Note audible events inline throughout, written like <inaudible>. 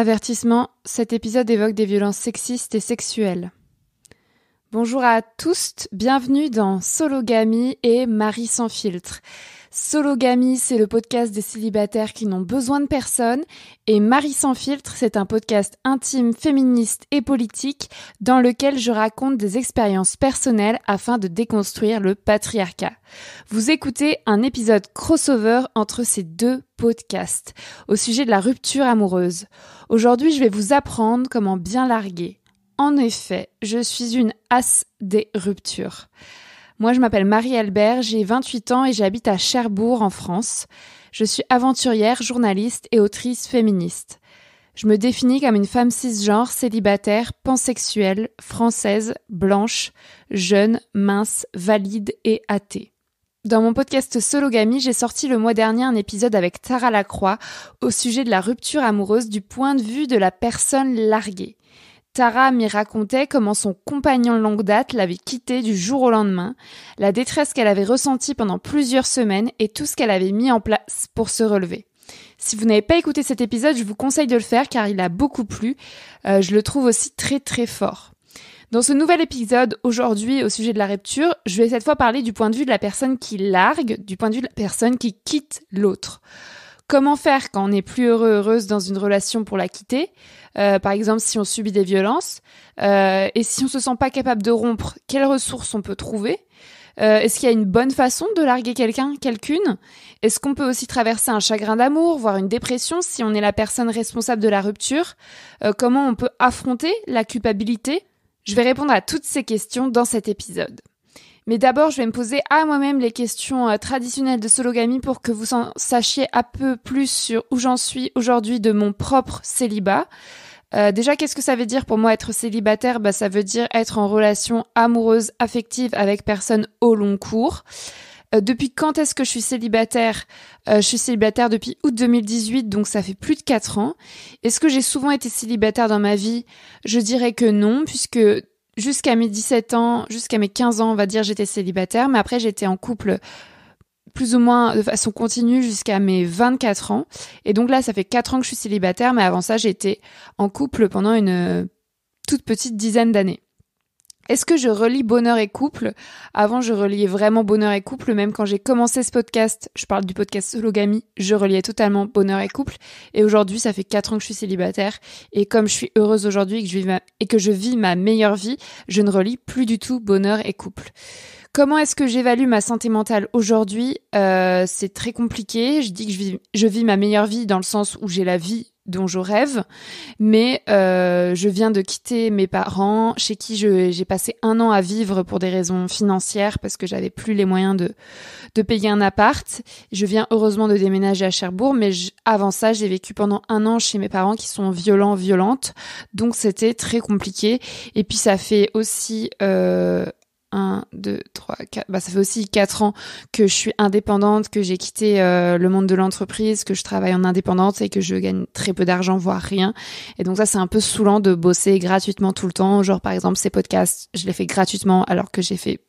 Avertissement, cet épisode évoque des violences sexistes et sexuelles. Bonjour à tous, bienvenue dans Sologamie et Marie sans filtre. Sologamy, c'est le podcast des célibataires qui n'ont besoin de personne. Et Marie sans filtre, c'est un podcast intime, féministe et politique dans lequel je raconte des expériences personnelles afin de déconstruire le patriarcat. Vous écoutez un épisode crossover entre ces deux podcasts au sujet de la rupture amoureuse. Aujourd'hui, je vais vous apprendre comment bien larguer. En effet, je suis une as des ruptures. Moi, je m'appelle Marie-Albert, j'ai 28 ans et j'habite à Cherbourg, en France. Je suis aventurière, journaliste et autrice féministe. Je me définis comme une femme cisgenre, célibataire, pansexuelle, française, blanche, jeune, mince, valide et athée. Dans mon podcast Sologamy, j'ai sorti le mois dernier un épisode avec Tara Lacroix au sujet de la rupture amoureuse du point de vue de la personne larguée. Sarah m'y racontait comment son compagnon de longue date l'avait quittée du jour au lendemain, la détresse qu'elle avait ressentie pendant plusieurs semaines et tout ce qu'elle avait mis en place pour se relever. Si vous n'avez pas écouté cet épisode, je vous conseille de le faire car il a beaucoup plu. Euh, je le trouve aussi très très fort. Dans ce nouvel épisode, aujourd'hui au sujet de la rupture, je vais cette fois parler du point de vue de la personne qui largue, du point de vue de la personne qui quitte l'autre comment faire quand on est plus heureux, heureuse dans une relation pour la quitter euh, Par exemple, si on subit des violences euh, et si on se sent pas capable de rompre, quelles ressources on peut trouver euh, Est-ce qu'il y a une bonne façon de larguer quelqu'un, quelqu'une Est-ce qu'on peut aussi traverser un chagrin d'amour, voire une dépression si on est la personne responsable de la rupture Comment on peut affronter la culpabilité Je vais répondre à toutes ces questions dans cet épisode. Mais d'abord, je vais me poser à moi-même les questions euh, traditionnelles de sologamie pour que vous en sachiez un peu plus sur où j'en suis aujourd'hui de mon propre célibat. Euh, déjà, qu'est-ce que ça veut dire pour moi être célibataire bah, Ça veut dire être en relation amoureuse, affective avec personne au long cours. Euh, depuis quand est-ce que je suis célibataire Je suis célibataire depuis août 2018, donc ça fait plus de 4 ans. Est-ce que j'ai souvent été célibataire dans ma vie Je dirais que non, puisque jusqu'à mes 17 ans, jusqu'à mes 15 ans, on va dire, j'étais célibataire, mais après j'étais en couple plus ou moins de façon continue jusqu'à mes 24 ans. Et donc là, ça fait 4 ans que je suis célibataire, mais avant ça, j'étais en couple pendant une toute petite dizaine d'années. Est-ce que je relis bonheur et couple Avant, je reliais vraiment bonheur et couple. Même quand j'ai commencé ce podcast, je parle du podcast Sologami, je reliais totalement bonheur et couple. Et aujourd'hui, ça fait 4 ans que je suis célibataire. Et comme je suis heureuse aujourd'hui et, que je vis ma... je meilleure vie, je ne relis plus du tout bonheur et couple. Comment est-ce que j'évalue ma santé mentale aujourd'hui euh, C'est très compliqué. Je dis que je vis ma meilleure vie dans le sens où j'ai la vie dont je rêve, mais euh, je viens de quitter mes parents, chez qui j'ai passé un an à vivre pour des raisons financières parce que j'avais plus les moyens de, de payer un appart. Je viens heureusement de déménager à Cherbourg, mais avant ça, j'ai vécu pendant un an chez mes parents qui sont violents, violentes, donc c'était très compliqué. Et puis ça fait aussi euh, 1, 2, 3, 4. Bah, ça fait aussi 4 ans que je suis indépendante, que j'ai quitté euh, le monde de l'entreprise, que je travaille en indépendante et que je gagne très peu d'argent, voire rien. Et donc ça, c'est un peu saoulant de bosser gratuitement tout le temps. Genre, par exemple, ces podcasts, je les fais gratuitement alors que j'ai fait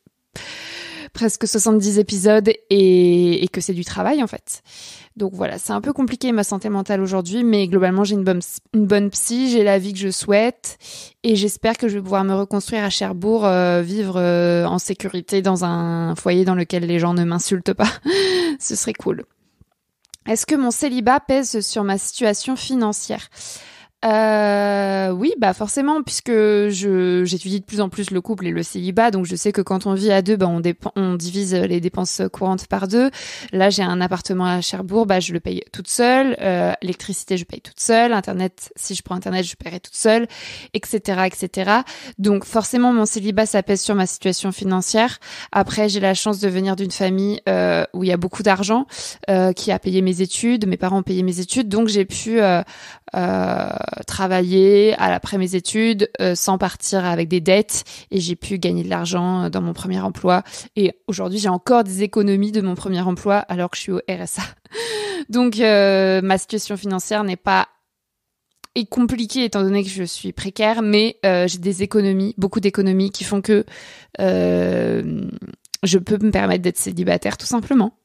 presque 70 épisodes et, que c'est du travail en fait. Donc voilà, c'est un peu compliqué ma santé mentale aujourd'hui, mais globalement j'ai une bonne, une bonne psy, j'ai la vie que je souhaite et j'espère que je vais pouvoir me reconstruire à Cherbourg, euh, vivre euh, en sécurité dans un foyer dans lequel les gens ne m'insultent pas. <laughs> Ce serait cool. Est-ce que mon célibat pèse sur ma situation financière euh, oui, bah forcément, puisque je j'étudie de plus en plus le couple et le célibat, donc je sais que quand on vit à deux, bah on, on divise les dépenses courantes par deux. Là, j'ai un appartement à Cherbourg, bah je le paye toute seule. Euh, l'électricité, je paye toute seule. Internet, si je prends internet, je paierai toute seule, etc., etc. Donc forcément, mon célibat, ça pèse sur ma situation financière. Après, j'ai la chance de venir d'une famille euh, où il y a beaucoup d'argent, euh, qui a payé mes études, mes parents ont payé mes études, donc j'ai pu euh, travailler à après mes études euh, sans partir avec des dettes et j'ai pu gagner de l'argent euh, dans mon premier emploi et aujourd'hui j'ai encore des économies de mon premier emploi alors que je suis au RSA. <laughs> Donc ma situation financière n'est pas compliquée étant donné que je suis précaire, mais j'ai des économies, beaucoup d'économies qui font que je peux me permettre d'être célibataire tout simplement.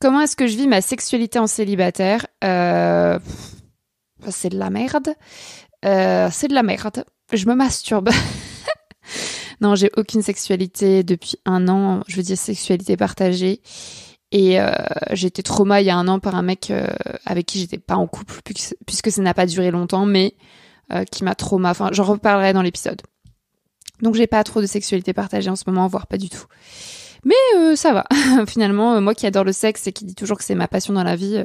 Comment est-ce que je vis ma sexualité en célibataire euh, c'est de la merde. Euh, c'est de la merde. Je me masturbe. <laughs> non, j'ai aucune sexualité depuis un an. Je veux dire sexualité partagée. Et euh, j'ai été trauma il y a un an par un mec euh, avec qui j'étais pas en couple puisque ça n'a pas duré longtemps, mais qui m'a trauma. Enfin, j'en reparlerai dans l'épisode. Donc j'ai pas trop de sexualité partagée en ce moment, voire pas du tout. Mais ça va. <laughs> Finalement, moi qui adore le sexe et qui dit toujours que c'est ma passion dans la vie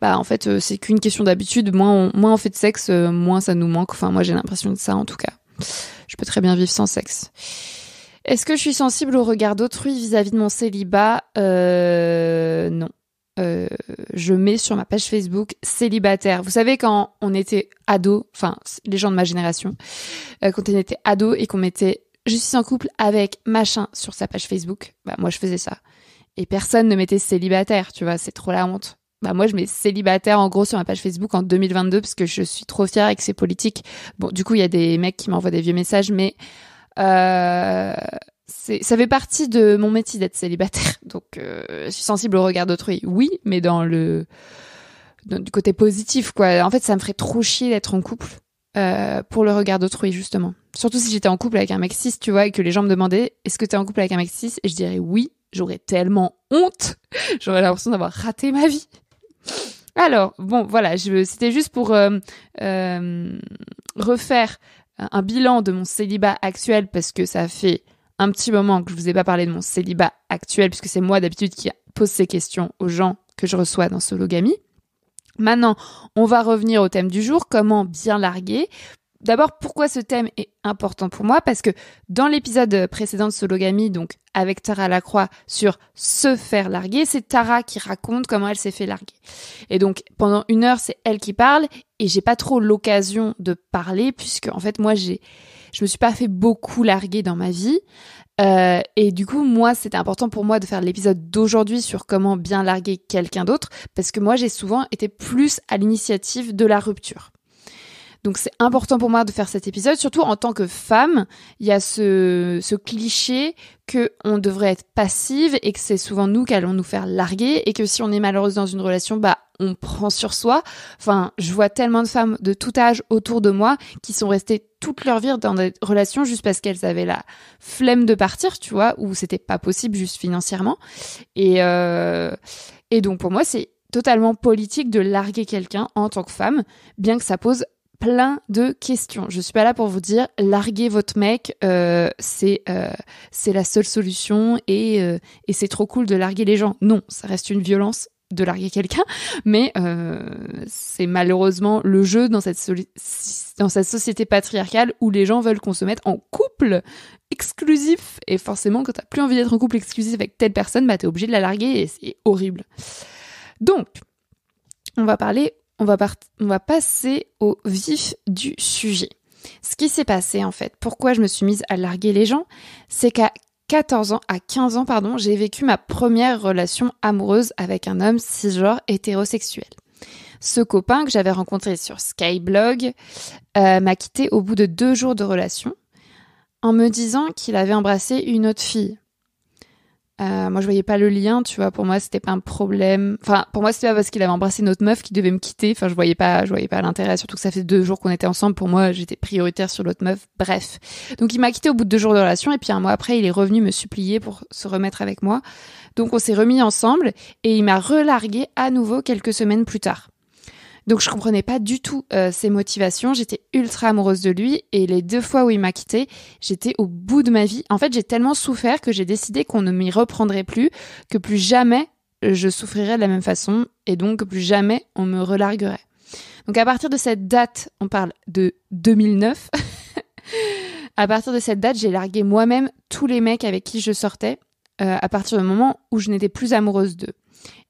bah en fait euh, c'est qu'une question d'habitude. Moins on, moins on fait de sexe, euh, moins ça nous manque. Enfin moi j'ai l'impression de ça en tout cas. Je peux très bien vivre sans sexe. Est-ce que je suis sensible au regard d'autrui vis-à-vis de mon célibat euh, Non. je mets sur ma page Facebook célibataire. Vous savez quand on était ado, enfin les gens de ma génération, quand on était ado et qu'on mettait je suis en couple avec machin sur sa page Facebook, bah moi je faisais ça. Et personne ne mettait « célibataire, tu vois, c'est trop la honte bah moi je mets célibataire en gros sur ma page Facebook en 2022 parce que je suis trop fière avec ces politiques. Bon, du coup, il y a des mecs qui m'envoient des vieux messages, mais euh, ça fait partie de mon métier d'être célibataire. <laughs> Donc, euh, je suis sensible au regard d'autrui, oui, mais dans le du côté positif, quoi. En fait, ça me ferait trop chier d'être en couple euh, pour le regard d'autrui, justement. Surtout si j'étais en couple avec un mec cis, tu vois, et que les gens me demandaient « Est-ce que t'es en couple avec un mec cis ?» Et je dirais « Oui ». J'aurais tellement honte, <laughs> j'aurais l'impression d'avoir raté ma vie. Alors, bon, voilà, c'était juste pour euh, euh, refaire un bilan de mon célibat actuel parce que ça fait un petit moment que je ne vous ai pas parlé de mon célibat actuel puisque c'est moi d'habitude qui pose ces questions aux gens que je reçois dans Sologamy. Maintenant, on va revenir au thème du jour, comment bien larguer D'abord, pourquoi ce thème est important pour moi Parce que dans l'épisode précédent de Sologamy, donc avec Tara Lacroix sur se faire larguer, c'est Tara qui raconte comment elle s'est fait larguer. Et donc pendant une heure, c'est elle qui parle et j'ai pas trop l'occasion de parler puisque en fait moi j'ai, je me suis pas fait beaucoup larguer dans ma vie. Euh, et du coup, moi, c'était important pour moi de faire l'épisode d'aujourd'hui sur comment bien larguer quelqu'un d'autre, parce que moi, j'ai souvent été plus à l'initiative de la rupture. Donc c'est important pour moi de faire cet épisode, surtout en tant que femme. Il y a ce, ce cliché que on devrait être passive et que c'est souvent nous qui allons nous faire larguer et que si on est malheureuse dans une relation, bah on prend sur soi. Enfin, je vois tellement de femmes de tout âge autour de moi qui sont restées toute leur vie dans des relations juste parce qu'elles avaient la flemme de partir, tu vois, ou c'était pas possible juste financièrement. Et euh... et donc pour moi c'est totalement politique de larguer quelqu'un en tant que femme, bien que ça pose plein de questions. Je suis pas là pour vous dire larguer votre mec, euh, c'est euh, c'est la seule solution euh, et, c'est trop cool de larguer les gens. Non, ça reste une violence de larguer quelqu'un, mais c'est malheureusement le jeu dans cette, dans cette société patriarcale où les gens veulent qu'on se mette en couple exclusif et forcément quand tu t'as plus envie d'être en couple exclusif avec telle personne, bah t'es obligé de la larguer et c'est horrible. Donc, on va parler on va, passer au vif du sujet. Ce qui s'est passé en fait, pourquoi je me suis mise à larguer les gens, c'est qu'à 14 ans, à 15 ans, pardon, j'ai vécu ma première relation amoureuse avec un homme cisgenre hétérosexuel. Ce copain que j'avais rencontré sur Skyblog euh, m'a quitté au bout de deux jours de relation en me disant qu'il avait embrassé une autre fille. Euh, moi, je voyais pas le lien, tu vois. Pour moi, c'était pas un problème. Enfin, pour moi, c'était pas parce qu'il avait embrassé notre meuf qui devait me quitter. Enfin, je voyais pas, je voyais pas l'intérêt. Surtout que ça fait deux jours qu'on était ensemble. Pour moi, j'étais prioritaire sur l'autre meuf. Bref. Donc, il m'a quitté au bout de deux jours de relation. Et puis, un mois après, il est revenu me supplier pour se remettre avec moi. Donc, on s'est remis ensemble et il m'a relargué à nouveau quelques semaines plus tard. Donc je comprenais pas du tout euh, ses motivations, j'étais ultra amoureuse de lui et les deux fois où il m'a quitté, j'étais au bout de ma vie. En fait, j'ai tellement souffert que j'ai décidé qu'on ne m'y reprendrait plus, que plus jamais euh, je souffrirais de la même façon et donc plus jamais on me relarguerait. Donc à partir de cette date, on parle de 2009. <laughs> à partir de cette date, j'ai largué moi-même tous les mecs avec qui je sortais euh, à partir du moment où je n'étais plus amoureuse d'eux.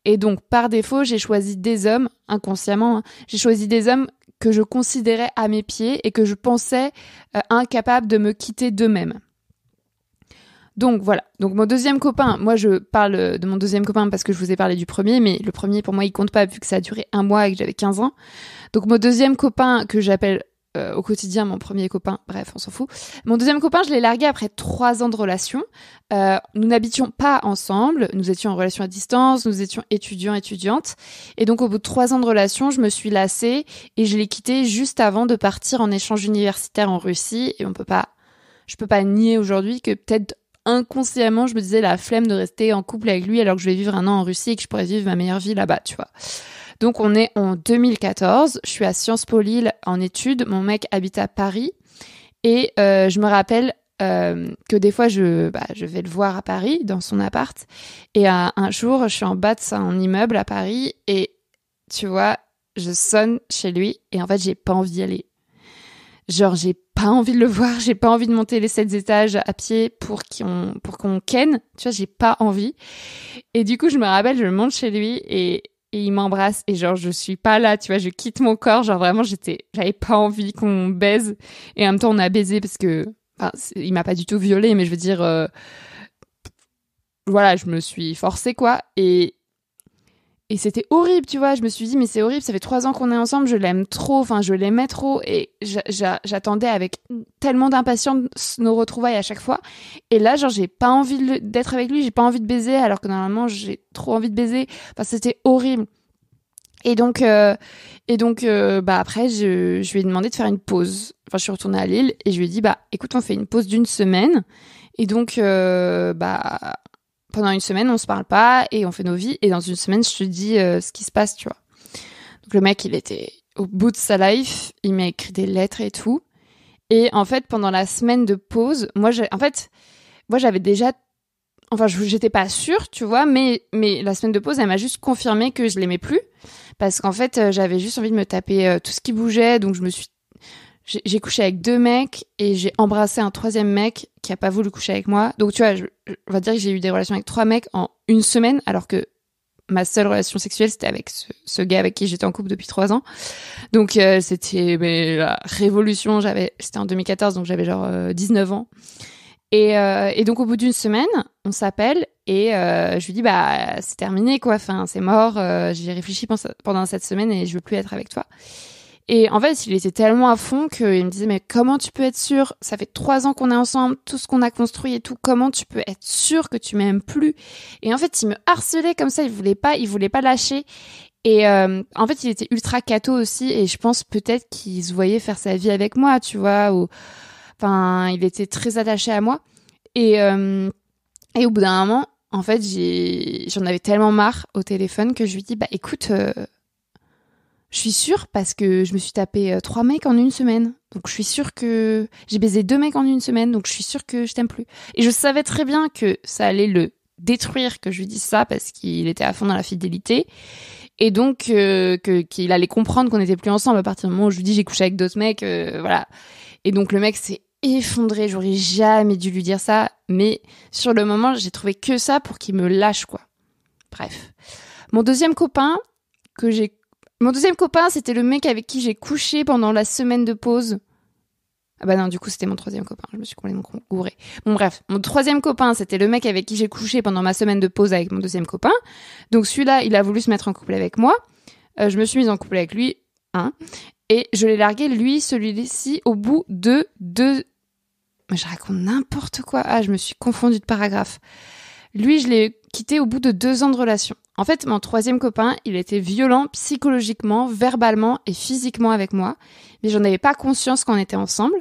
Et donc, par défaut, j'ai choisi des hommes, inconsciemment, hein. j'ai choisi des hommes que je considérais à mes pieds et que je pensais euh, incapables de me quitter d'eux-mêmes. Donc voilà. Donc mon deuxième copain, moi je parle de mon deuxième copain parce que je vous ai parlé du premier, mais le premier pour moi il compte pas vu que ça a duré un mois et que j'avais 15 ans. Donc mon deuxième copain que j'appelle euh, au quotidien mon premier copain, bref, on s'en fout. Mon deuxième copain, je l'ai largué après trois ans de relation. Euh, nous n'habitions pas ensemble, nous étions en relation à distance, nous étions étudiants, étudiantes. Et donc au bout de trois ans de relation, je me suis lassée et je l'ai quitté juste avant de partir en échange universitaire en Russie. Et on peut pas, je peux pas nier aujourd'hui que peut-être inconsciemment, je me disais la flemme de rester en couple avec lui alors que je vais vivre un an en Russie et que je pourrais vivre ma meilleure vie là-bas, tu vois. Donc on est en 2014, je suis à Sciences Po Lille en études, mon mec habite à Paris et euh, je me rappelle euh, que des fois je, bah, je vais le voir à Paris dans son appart et euh, un, jour je suis en bas de son immeuble à Paris et tu vois, je sonne chez lui et en fait j'ai pas envie d'y aller. Genre j'ai pas envie de le voir, j'ai pas envie de monter les sept étages à pied pour qu'on pour qu'on ken, tu vois, j'ai pas envie. Et du coup, je me rappelle, je monte chez lui et et il m'embrasse et genre je suis pas là, tu vois, je quitte mon corps, genre vraiment j'étais j'avais pas envie qu'on baise et en même temps on a baisé parce que enfin il m'a pas du tout violé mais je veux dire euh, voilà, je me suis forcée quoi et et c'était horrible, tu vois. Je me suis dit, mais c'est horrible, ça fait trois ans qu'on est ensemble, je l'aime trop, enfin, je l'aimais trop. Et j'attendais avec tellement d'impatience nos retrouvailles à chaque fois. Et là, genre, j'ai pas envie d'être avec lui, j'ai pas envie de baiser, alors que normalement, j'ai trop envie de baiser. Enfin, c'était horrible. Et donc, euh, et donc euh, bah après, je, lui ai demandé de faire une pause. Enfin, je suis retournée à Lille et je lui ai dit, bah écoute, on fait une pause d'une semaine. Et donc, euh, bah, pendant une semaine, on se parle pas et on fait nos vies. Et dans une semaine, je te dis euh, ce qui se passe, tu vois. Donc le mec, il était au bout de sa life. Il m'a écrit des lettres et tout. Et en fait, pendant la semaine de pause, moi, j'ai, en fait, moi, j'avais déjà, enfin, j'étais pas sûre, tu vois, mais, mais la semaine de pause, elle m'a juste confirmé que je l'aimais plus. Parce qu'en fait, euh, j'avais juste envie de me taper euh, tout ce qui bougeait. Donc je me suis j'ai couché avec deux mecs et j'ai embrassé un troisième mec qui a pas voulu coucher avec moi. Donc tu vois, je, on va dire que j'ai eu des relations avec trois mecs en une semaine, alors que ma seule relation sexuelle c'était avec ce, ce, gars avec qui j'étais en couple depuis trois ans. Donc euh, c'était la révolution. J'avais, c'était en 2014, donc j'avais genre 19 euh, ans. Et, euh, et, donc au bout d'une semaine, on s'appelle et je lui dis bah c'est terminé quoi. Enfin c'est mort. j'ai réfléchi pendant cette semaine et je veux plus être avec toi. Et en fait, il était tellement à fond qu'il me disait, mais comment tu peux être sûr Ça fait trois ans qu'on est ensemble, tout ce qu'on a construit et tout. Comment tu peux être sûr que tu m'aimes plus Et en fait, il me harcelait comme ça. Il voulait pas, il voulait pas lâcher. Et euh, en fait, il était ultra cato aussi. Et je pense peut-être qu'il se voyait faire sa vie avec moi, tu vois. Ou... Enfin, il était très attaché à moi. Et, euh, et au bout d'un moment, en fait, j'en avais tellement marre au téléphone que je lui dis, bah écoute. Euh, je suis sûre parce que je me suis tapé euh, trois mecs en une semaine. Donc je suis sûre que j'ai baisé deux mecs en une semaine. Donc je suis sûre que je t'aime plus. Et je savais très bien que ça allait le détruire que je lui dise ça parce qu'il était à fond dans la fidélité. Et donc euh, que qu'il allait comprendre qu'on n'était plus ensemble à partir du moment où je lui dis j'ai couché avec d'autres mecs. Euh, voilà. Et donc le mec s'est effondré. J'aurais jamais dû lui dire ça. Mais sur le moment, j'ai trouvé que ça pour qu'il me lâche quoi. Bref. Mon deuxième copain que j'ai mon deuxième copain, c'était le mec avec qui j'ai couché pendant la semaine de pause. Ah bah non, du coup, c'était mon troisième copain. Je me suis complètement gourée. Bon, bref. Mon troisième copain, c'était le mec avec qui j'ai couché pendant ma semaine de pause avec mon deuxième copain. Donc, celui-là, il a voulu se mettre en couple avec moi. Euh, je me suis mise en couple avec lui, hein. Et je l'ai largué, lui, celui-ci, au bout de deux... Je raconte n'importe quoi. Ah, je me suis confondue de paragraphe. Lui, je l'ai quitté au bout de deux ans de relation. En fait, mon troisième copain, il était violent psychologiquement, verbalement et physiquement avec moi, mais j'en avais pas conscience qu'on était ensemble.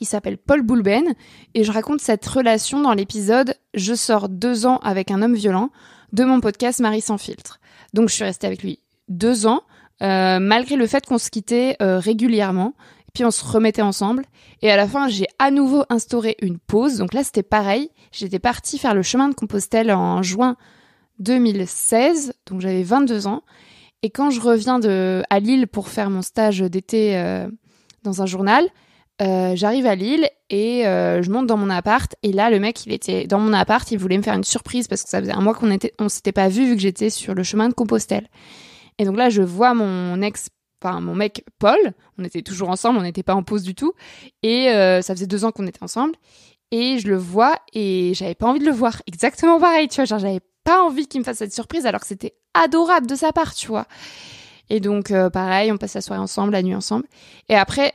Il s'appelle Paul Boulben et je raconte cette relation dans l'épisode Je sors deux ans avec un homme violent de mon podcast Marie sans filtre. Donc je suis restée avec lui deux ans, euh, malgré le fait qu'on se quittait euh, régulièrement, on se remettait ensemble. Et à la fin, j'ai à nouveau instauré une pause. Donc là, c'était pareil. J'étais partie faire le chemin de Compostelle en juin 2016, donc j'avais 22 ans. Et quand je reviens de, à Lille pour faire mon stage d'été euh, dans un journal, euh, j'arrive à Lille et euh, je monte dans mon appart. Et là, le mec, il était dans mon appart, il voulait me faire une surprise parce que ça faisait un mois qu'on était, on s'était pas vu vu que j'étais sur le chemin de Compostelle. Et donc là, je vois mon ex enfin mon mec Paul, on était toujours ensemble, on n'était pas en pause du tout, et euh, ça faisait deux ans qu'on était ensemble, et je le vois et j'avais pas envie de le voir, exactement pareil, tu vois, genre j'avais pas envie qu'il me fasse cette surprise alors que c'était adorable de sa part, tu vois. Et donc euh, pareil, on passe la soirée ensemble, la nuit ensemble, et après,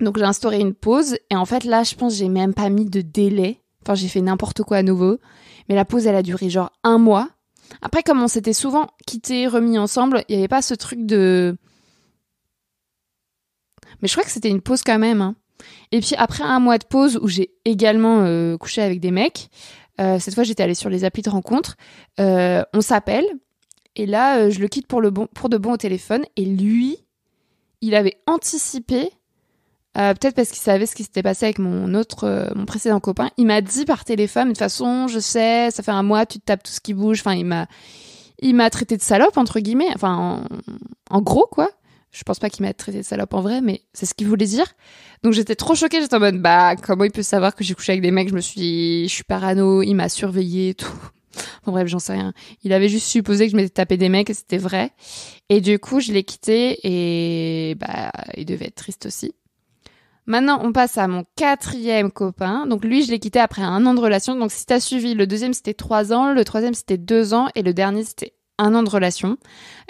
donc j'ai instauré une pause, et en fait là je pense j'ai même pas mis de délai, enfin j'ai fait n'importe quoi à nouveau, mais la pause elle a duré genre un mois. Après, comme on s'était souvent quittés, remis ensemble, il n'y avait pas ce truc de mais je crois que c'était une pause quand même. Hein. Et puis après un mois de pause où j'ai également euh, couché avec des mecs, euh, cette fois j'étais allée sur les applis de rencontre, euh, on s'appelle et là je le quitte pour, le pour de bon au téléphone et lui, il avait anticipé, peut-être parce qu'il savait ce qui s'était passé avec mon autre, mon précédent copain, il m'a dit par téléphone, de toute façon je sais, ça fait un mois tu te tapes tout ce qui bouge, enfin il m'a... Il m'a traité de salope, entre guillemets, enfin, en gros, quoi. Je pense pas qu'il m'a traité de salope en vrai, mais c'est ce qu'il voulait dire. Donc j'étais trop choquée, j'étais en mode bah comment il peut savoir que j'ai couché avec des mecs Je me suis, dit, je suis parano, il m'a surveillé, et tout. Bon bref, j'en sais rien. Il avait juste supposé que je m'étais tapé des mecs et c'était vrai. Et du coup, je l'ai quitté et bah il devait être triste aussi. Maintenant, on passe à mon quatrième copain. Donc lui, je l'ai quitté après un an de relation. Donc si t'as suivi, le deuxième c'était trois ans, le troisième c'était deux ans et le dernier c'était un an de relation.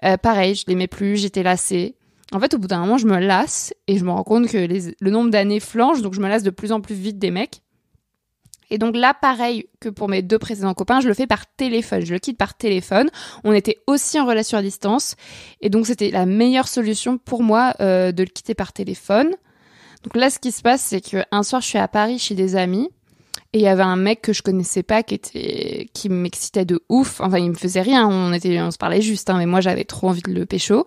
Euh, pareil, je l'aimais plus, j'étais lassée en fait, au bout d'un moment, je me lasse et je me rends compte que le nombre d'années flanche, donc je me lasse de plus en plus vite des mecs. Et donc là, pareil que pour mes deux précédents copains, je le fais par téléphone. Je le quitte par téléphone. On était aussi en relation à distance. Et donc, c'était la meilleure solution pour moi euh, de le quitter par téléphone. Donc là, ce qui se passe, c'est qu'un soir, je suis à Paris chez des amis. Et il y avait un mec que je connaissais pas qui était qui m'excitait de ouf. Enfin, il me faisait rien. Hein. On était, on se parlait juste. Hein, mais moi, j'avais trop envie de le pécho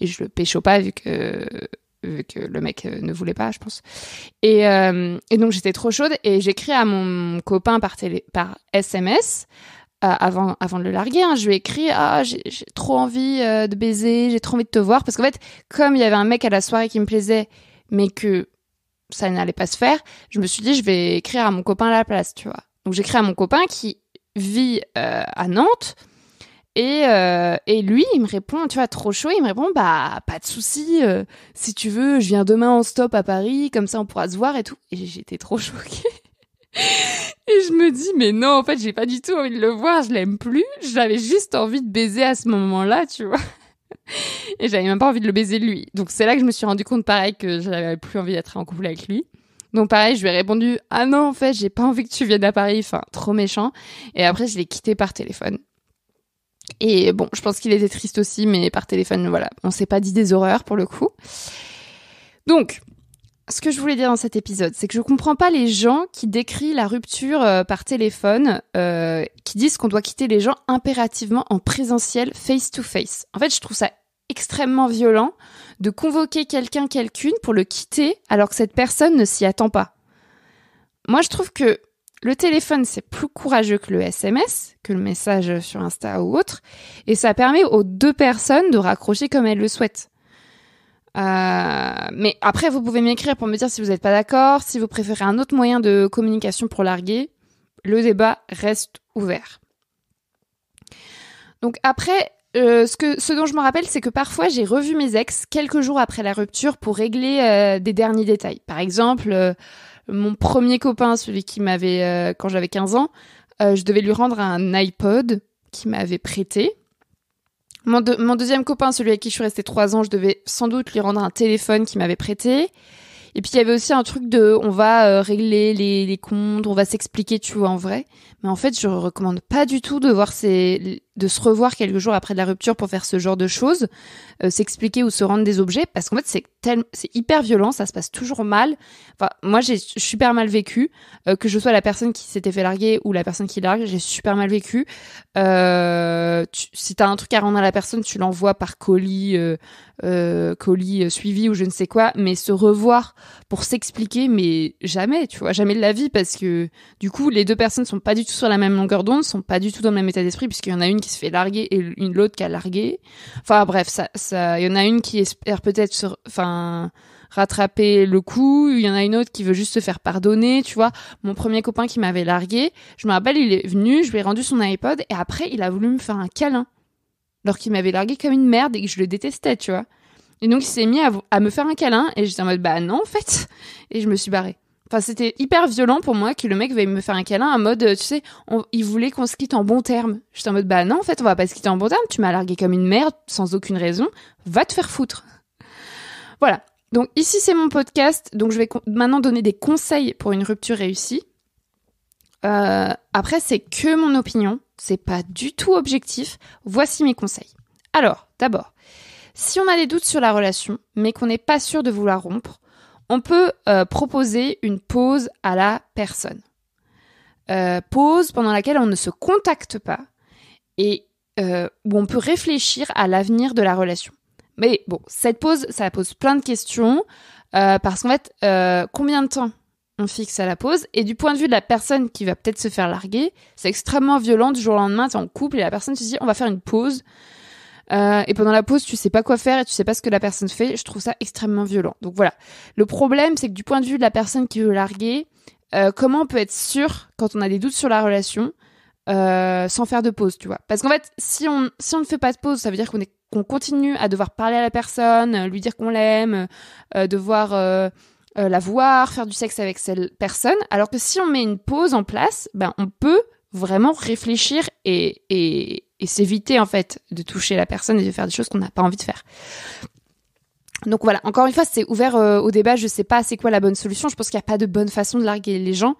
et je le pécho pas vu que que le mec euh, ne voulait pas, je pense. Et, euh, et donc j'étais trop chaude et j'écris à mon copain par télé, par SMS euh, avant avant de le larguer. Hein, je lui ai écrit ah j'ai trop envie de baiser, j'ai trop envie de te voir parce qu'en fait comme il y avait un mec à la soirée qui me plaisait mais que ça n'allait pas se faire, je me suis dit, je vais écrire à mon copain à la place, tu vois. Donc j'écris à mon copain qui vit euh, à Nantes. Et, euh, et, lui, il me répond, tu vois, trop chaud, il me répond, bah, pas de souci, euh, si tu veux, je viens demain en stop à Paris, comme ça on pourra se voir et tout. Et j'étais trop choquée. <laughs> et je me dis, mais non, en fait, j'ai pas du tout envie de le voir, je l'aime plus, j'avais juste envie de baiser à ce moment-là, tu vois. <laughs> et j'avais même pas envie de le baiser lui. Donc c'est là que je me suis rendu compte pareil que j'avais plus envie d'être en couple avec lui. Donc pareil, je lui ai répondu "Ah non, en fait, j'ai pas envie que tu viennes à Paris, enfin, trop méchant." Et après je l'ai quitté par téléphone. Et bon, je pense qu'il était triste aussi mais par téléphone voilà, on s'est pas dit des horreurs pour le coup. Donc, ce que je voulais dire dans cet épisode, c'est que je ne comprends pas les gens qui décrit la rupture euh, par téléphone, euh, qui disent qu'on doit quitter les gens impérativement en présentiel, face to face. En fait, je trouve ça extrêmement violent de convoquer quelqu'un, quelqu'une pour le quitter alors que cette personne ne s'y attend pas. Moi, je trouve que le téléphone, c'est plus courageux que le SMS, que le message sur Insta ou autre, et ça permet aux deux personnes de raccrocher comme elles le souhaitent. Euh, mais après, vous pouvez m'écrire pour me dire si vous n'êtes pas d'accord, si vous préférez un autre moyen de communication pour larguer. Le débat reste ouvert. Donc après, euh, ce, que, ce dont je me rappelle, c'est que parfois j'ai revu mes ex quelques jours après la rupture pour régler euh, des derniers détails. Par exemple, mon premier copain, celui qui m'avait quand j'avais 15 ans, je devais lui rendre un iPod qu'il m'avait prêté mon, deuxième copain, celui à qui je suis restée trois ans, je devais sans doute lui rendre un téléphone qu'il m'avait prêté. Et puis il y avait aussi un truc de on va euh, régler les, les, comptes, on va s'expliquer, tu vois, en vrai. Mais en fait, je recommande pas du tout de voir ces, de se revoir quelques jours après de la rupture pour faire ce genre de choses, euh, s'expliquer ou se rendre des objets, parce qu'en fait c'est c'est hyper violent, ça se passe toujours mal. Enfin, moi j'ai super mal vécu, euh, que je sois la personne qui s'était fait larguer ou la personne qui largue, j'ai super mal vécu. Euh, tu... Si t'as un truc à rendre à la personne, tu l'envoies par colis, euh, colis suivi ou je ne sais quoi, mais se revoir pour s'expliquer, mais jamais, tu vois, jamais de la vie, parce que du coup les deux personnes sont pas du tout sur la même longueur d'onde, sont pas du tout dans le même état d'esprit, puisqu'il y en a une qui se fait larguer et une l'autre qui a largué. Enfin bref, ça, ça, il y en a une qui espère peut-être enfin rattraper le coup, il y en a une autre qui veut juste se faire pardonner, tu vois. Mon premier copain qui m'avait largué, je me rappelle, il est venu, je lui ai rendu son iPod et après il a voulu me faire un câlin. Alors qu'il m'avait largué comme une merde et que je le détestais, tu vois. Et donc il s'est mis à, à me faire un câlin et j'étais en mode bah non en fait et je me suis barrée c'était hyper violent pour moi que le mec veuille me faire un câlin en mode, euh, tu sais, il voulait qu'on se quitte en bon terme. J'étais en mode, bah non, en fait, on va pas se quitter en bon terme. Tu m'as largué comme une merde sans aucune raison. Va te faire foutre. Voilà. Donc ici, c'est mon podcast. Donc je vais maintenant donner des conseils pour une rupture réussie. Euh, après, c'est que mon opinion. C'est pas du tout objectif. Voici mes conseils. Alors, d'abord, si on a des doutes sur la relation, mais qu'on n'est pas sûr de vouloir rompre, on peut euh, proposer une pause à la personne. Euh, pause pendant laquelle on ne se contacte pas et euh, où on peut réfléchir à l'avenir de la relation. Mais bon, cette pause, ça pose plein de questions parce qu'en fait, combien de temps on fixe à la pause et du point de vue de la personne qui va peut-être se faire larguer, c'est extrêmement violent du jour au lendemain, es en couple et la personne se dit on va faire une pause euh, et pendant la pause, tu sais pas quoi faire et tu sais pas ce que la personne fait. Je trouve ça extrêmement violent. Donc voilà. Le problème, c'est que du point de vue de la personne qui veut larguer, euh, comment on peut être sûr quand on a des doutes sur la relation euh, sans faire de pause, tu vois Parce qu'en fait, si on si on ne fait pas de pause, ça veut dire qu'on est qu'on continue à devoir parler à la personne, lui dire qu'on l'aime, euh, devoir la voir, faire du sexe avec cette personne. Alors que si on met une pause en place, ben on peut vraiment réfléchir et, et, et s'éviter en fait de toucher la personne et de faire des choses qu'on n'a pas envie de faire. Donc voilà, encore une fois, c'est ouvert euh, au débat. Je sais pas c'est quoi la bonne solution. Je pense qu'il n'y a pas de bonne façon de larguer les gens,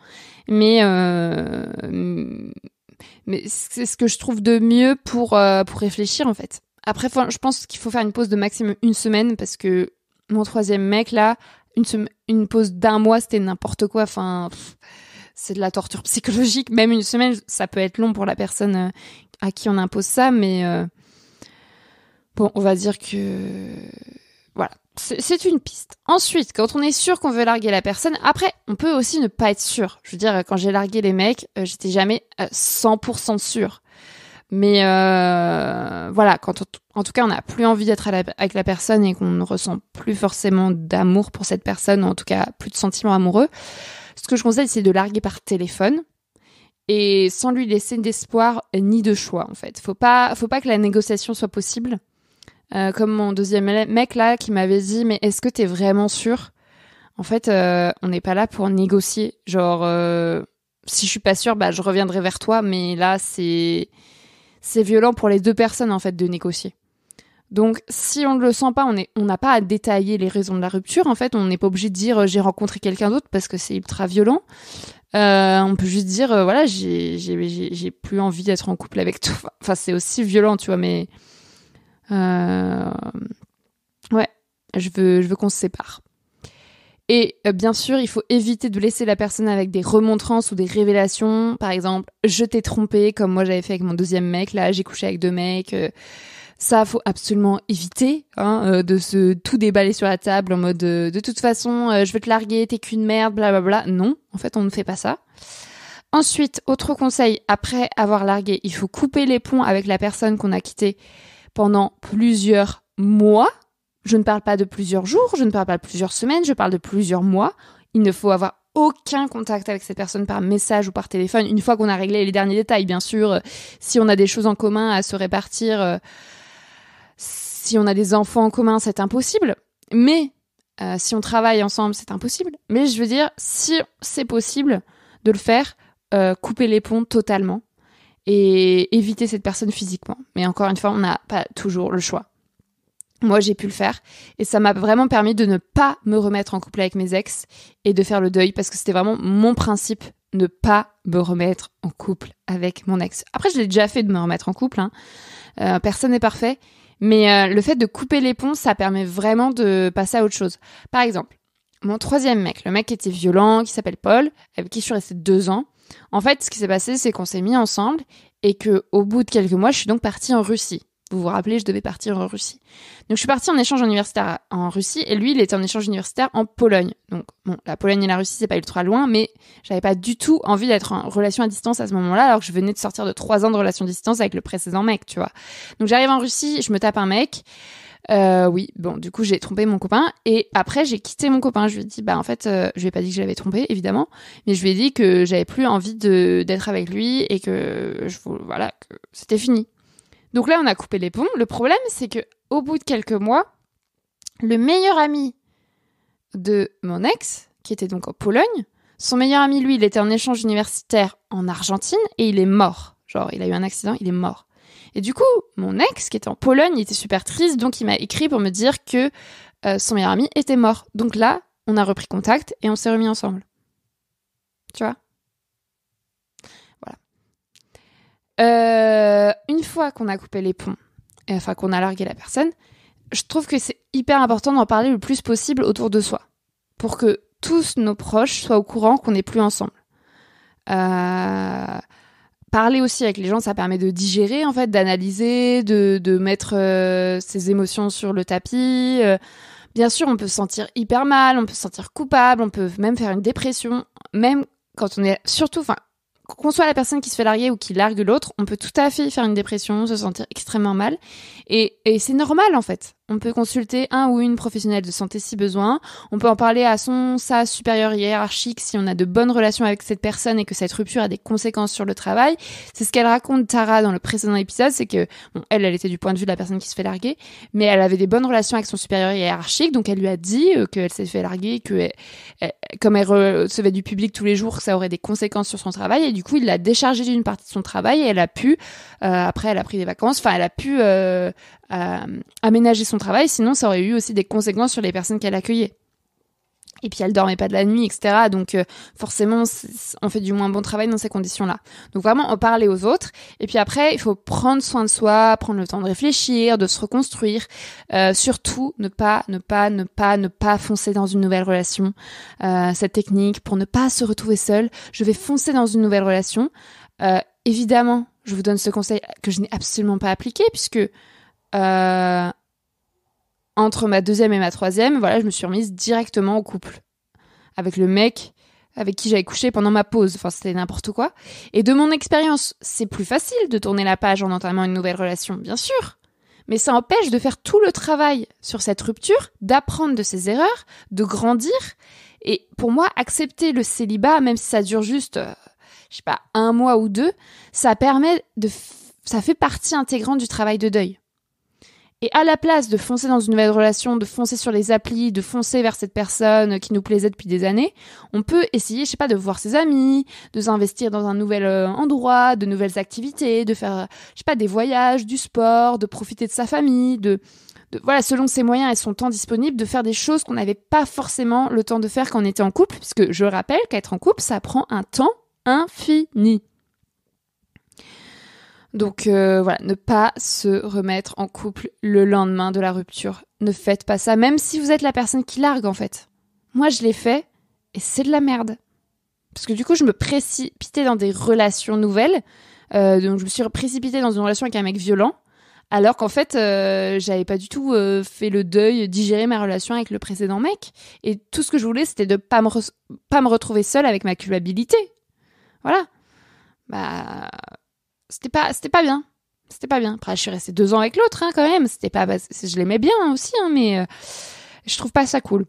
mais euh, mais c'est ce que je trouve de mieux pour euh, pour réfléchir en fait. Après, je pense qu'il faut faire une pause de maximum une semaine parce que mon troisième mec là, une une pause d'un mois, c'était n'importe quoi. Enfin. c'est de la torture psychologique. Même une semaine, ça peut être long pour la personne à qui on impose ça, mais euh, bon, on va dire que voilà, c'est une piste. Ensuite, quand on est sûr qu'on veut larguer la personne, après, on peut aussi ne pas être sûr. Je veux dire, quand j'ai largué les mecs, euh, j'étais jamais 100% euh, sûr. Mais voilà, quand en tout cas on n'a plus envie d'être avec la personne et qu'on ne ressent plus forcément d'amour pour cette personne, ou en tout cas plus de sentiments amoureux, ce que je conseille c'est de larguer par téléphone et sans lui laisser d'espoir ni de choix en fait. Faut pas, faut pas que la négociation soit possible. Euh, comme mon deuxième mec là qui m'avait dit mais est-ce que t'es vraiment sûr En fait, euh, on n'est pas là pour négocier. Genre euh, si je suis pas sûre, bah je reviendrai vers toi. Mais là c'est c'est violent pour les deux personnes en fait de négocier. Donc, si on ne le sent pas, on n'a pas à détailler les raisons de la rupture. En fait, on n'est pas obligé de dire euh, j'ai rencontré quelqu'un d'autre parce que c'est ultra violent. Euh, on peut juste dire euh, voilà, j'ai plus envie d'être en couple avec toi. Enfin, c'est aussi violent, tu vois, mais. Ouais, je veux, je veux qu'on se sépare. Et euh, bien sûr, il faut éviter de laisser la personne avec des remontrances ou des révélations. Par exemple, je t'ai trompé, comme moi j'avais fait avec mon deuxième mec. Là, j'ai couché avec deux mecs. Euh. ça, faut absolument éviter hein, euh, de se tout déballer sur la table en mode de toute façon, je veux te larguer, t'es qu'une merde, bla bla bla. Non, en fait, on ne fait pas ça. Ensuite, autre conseil, après avoir largué, il faut couper les ponts avec la personne qu'on a quittée pendant plusieurs mois je ne parle pas de plusieurs jours, je ne parle pas de plusieurs semaines, je parle de plusieurs mois. Il ne faut avoir aucun contact avec cette personne par message ou par téléphone, une fois qu'on a réglé les derniers détails, bien sûr. Si on a des choses en commun à se répartir, euh, si on a des enfants en commun, c'est impossible. Mais euh, si on travaille ensemble, c'est impossible. Mais je veux dire, si c'est possible de le faire, euh, couper les ponts totalement et éviter cette personne physiquement. Mais encore une fois, on n'a pas toujours le choix. Moi, j'ai pu le faire et ça m'a vraiment permis de ne pas me remettre en couple avec mes ex et de faire le deuil parce que c'était vraiment mon principe, ne pas me remettre en couple avec mon ex. Après, je l'ai déjà fait de me remettre en couple, hein. euh, personne n'est parfait, mais euh, le fait de couper les ponts, ça permet vraiment de passer à autre chose. Par exemple, mon troisième mec, le mec qui était violent, qui s'appelle Paul, avec qui je suis restée deux ans. En fait, ce qui s'est passé, c'est qu'on s'est mis ensemble et que, au bout de quelques mois, je suis donc partie en Russie vous vous rappelez, je devais partir en Russie. Donc je suis partie en échange universitaire en Russie et lui, il était en échange universitaire en Pologne. Donc bon, la Pologne et la Russie, c'est pas ultra loin, mais j'avais pas du tout envie d'être en relation à distance à ce moment-là, alors que je venais de sortir de trois ans de relation à distance avec le précédent mec, tu vois. Donc j'arrive en Russie, je me tape un mec. Euh, oui, bon, du coup, j'ai trompé mon copain et après, j'ai quitté mon copain. Je lui ai dit, bah en fait, euh, je lui ai pas dit que j'avais trompé, évidemment, mais je lui ai dit que j'avais plus envie d'être avec lui et que je voilà, que c'était fini. Donc là, on a coupé les ponts. Le problème, c'est que au bout de quelques mois, le meilleur ami de mon ex, qui était donc en Pologne, son meilleur ami, lui, il était en échange universitaire en Argentine et il est mort. Genre, il a eu un accident, il est mort. Et du coup, mon ex, qui était en Pologne, il était super triste, donc il m'a écrit pour me dire que euh, son meilleur ami était mort. Donc là, on a repris contact et on s'est remis ensemble. Tu vois Euh, une fois qu'on a coupé les ponts, et, enfin qu'on a largué la personne, je trouve que c'est hyper important d'en parler le plus possible autour de soi, pour que tous nos proches soient au courant qu'on n'est plus ensemble. Euh, parler aussi avec les gens, ça permet de digérer en fait, d'analyser, de, mettre euh, ses émotions sur le tapis. bien sûr, on peut se sentir hyper mal, on peut se sentir coupable, on peut même faire une dépression, même quand on est surtout, enfin qu'on soit la personne qui se fait larguer ou qui largue l'autre, on peut tout à fait faire une dépression, se sentir extrêmement mal. Et, et c'est normal en fait. On peut consulter un ou une professionnelle de santé si besoin. On peut en parler à son sa supérieur hiérarchique si on a de bonnes relations avec cette personne et que cette rupture a des conséquences sur le travail. C'est ce qu'elle raconte Tara dans le précédent épisode, c'est que bon, elle, elle était du point de vue de la personne qui se fait larguer, mais elle avait des bonnes relations avec son supérieur hiérarchique, donc elle lui a dit euh, qu'elle s'est fait larguer, que euh, euh, comme elle recevait du public tous les jours, ça aurait des conséquences sur son travail, et du coup il l'a déchargée d'une partie de son travail et elle a pu, après elle a pris des vacances, enfin elle a pu euh, aménager son travail, sinon ça aurait eu aussi des conséquences sur les personnes qu'elle accueillait. Et puis elle dormait pas de la nuit, etc. Donc euh, forcément, on fait du moins bon travail dans ces conditions-là. Donc vraiment, en parler aux autres. Et puis après, il faut prendre soin de soi, prendre le temps de réfléchir, de se reconstruire. Euh, surtout, ne pas, ne pas, ne pas, ne pas foncer dans une nouvelle relation. cette technique pour ne pas se retrouver seule. je vais foncer dans une nouvelle relation. évidemment, je vous donne ce conseil que je n'ai absolument pas appliqué puisque euh, entre ma deuxième et ma troisième, voilà, je me suis remise directement au couple avec le mec avec qui j'avais couché pendant ma pause. Enfin, c'était n'importe quoi. Et de mon expérience, c'est plus facile de tourner la page en entamant une nouvelle relation, bien sûr. Mais ça empêche de faire tout le travail sur cette rupture, d'apprendre de ses erreurs, de grandir. Et pour moi, accepter le célibat, même si ça dure juste, euh, je sais pas, un mois ou deux, ça permet de, ça fait partie intégrante du travail de deuil. Et à la place de foncer dans une nouvelle relation, de foncer sur les applis, de foncer vers cette personne qui nous plaisait depuis des années, on peut essayer, je sais pas, de voir ses amis, de s'investir dans un nouvel euh, endroit, de nouvelles activités, de faire, je sais pas, des voyages, du sport, de profiter de sa famille, de, voilà, selon ses moyens et son temps disponible, de faire des choses qu'on n'avait pas forcément le temps de faire quand on était en couple, puisque je rappelle qu'être en couple, ça prend un temps infini. Donc euh, voilà, ne pas se remettre en couple le lendemain de la rupture. Ne faites pas ça, même si vous êtes la personne qui largue en fait. Moi je l'ai fait et c'est de la merde. Parce que du coup je me précipitais dans des relations nouvelles. Euh, donc je me suis précipitée dans une relation avec un mec violent. Alors qu'en fait, euh, j'avais pas du tout fait le deuil, digéré ma relation avec le précédent mec. Et tout ce que je voulais, c'était de pas pas me retrouver seule avec ma culpabilité. Voilà. Bah, c'était pas, c'était pas bien. C'était pas bien. Après, je suis restée deux ans avec l'autre, hein, quand même. C'était pas, je l'aimais bien hein, aussi, hein, mais euh, je trouve pas ça cool.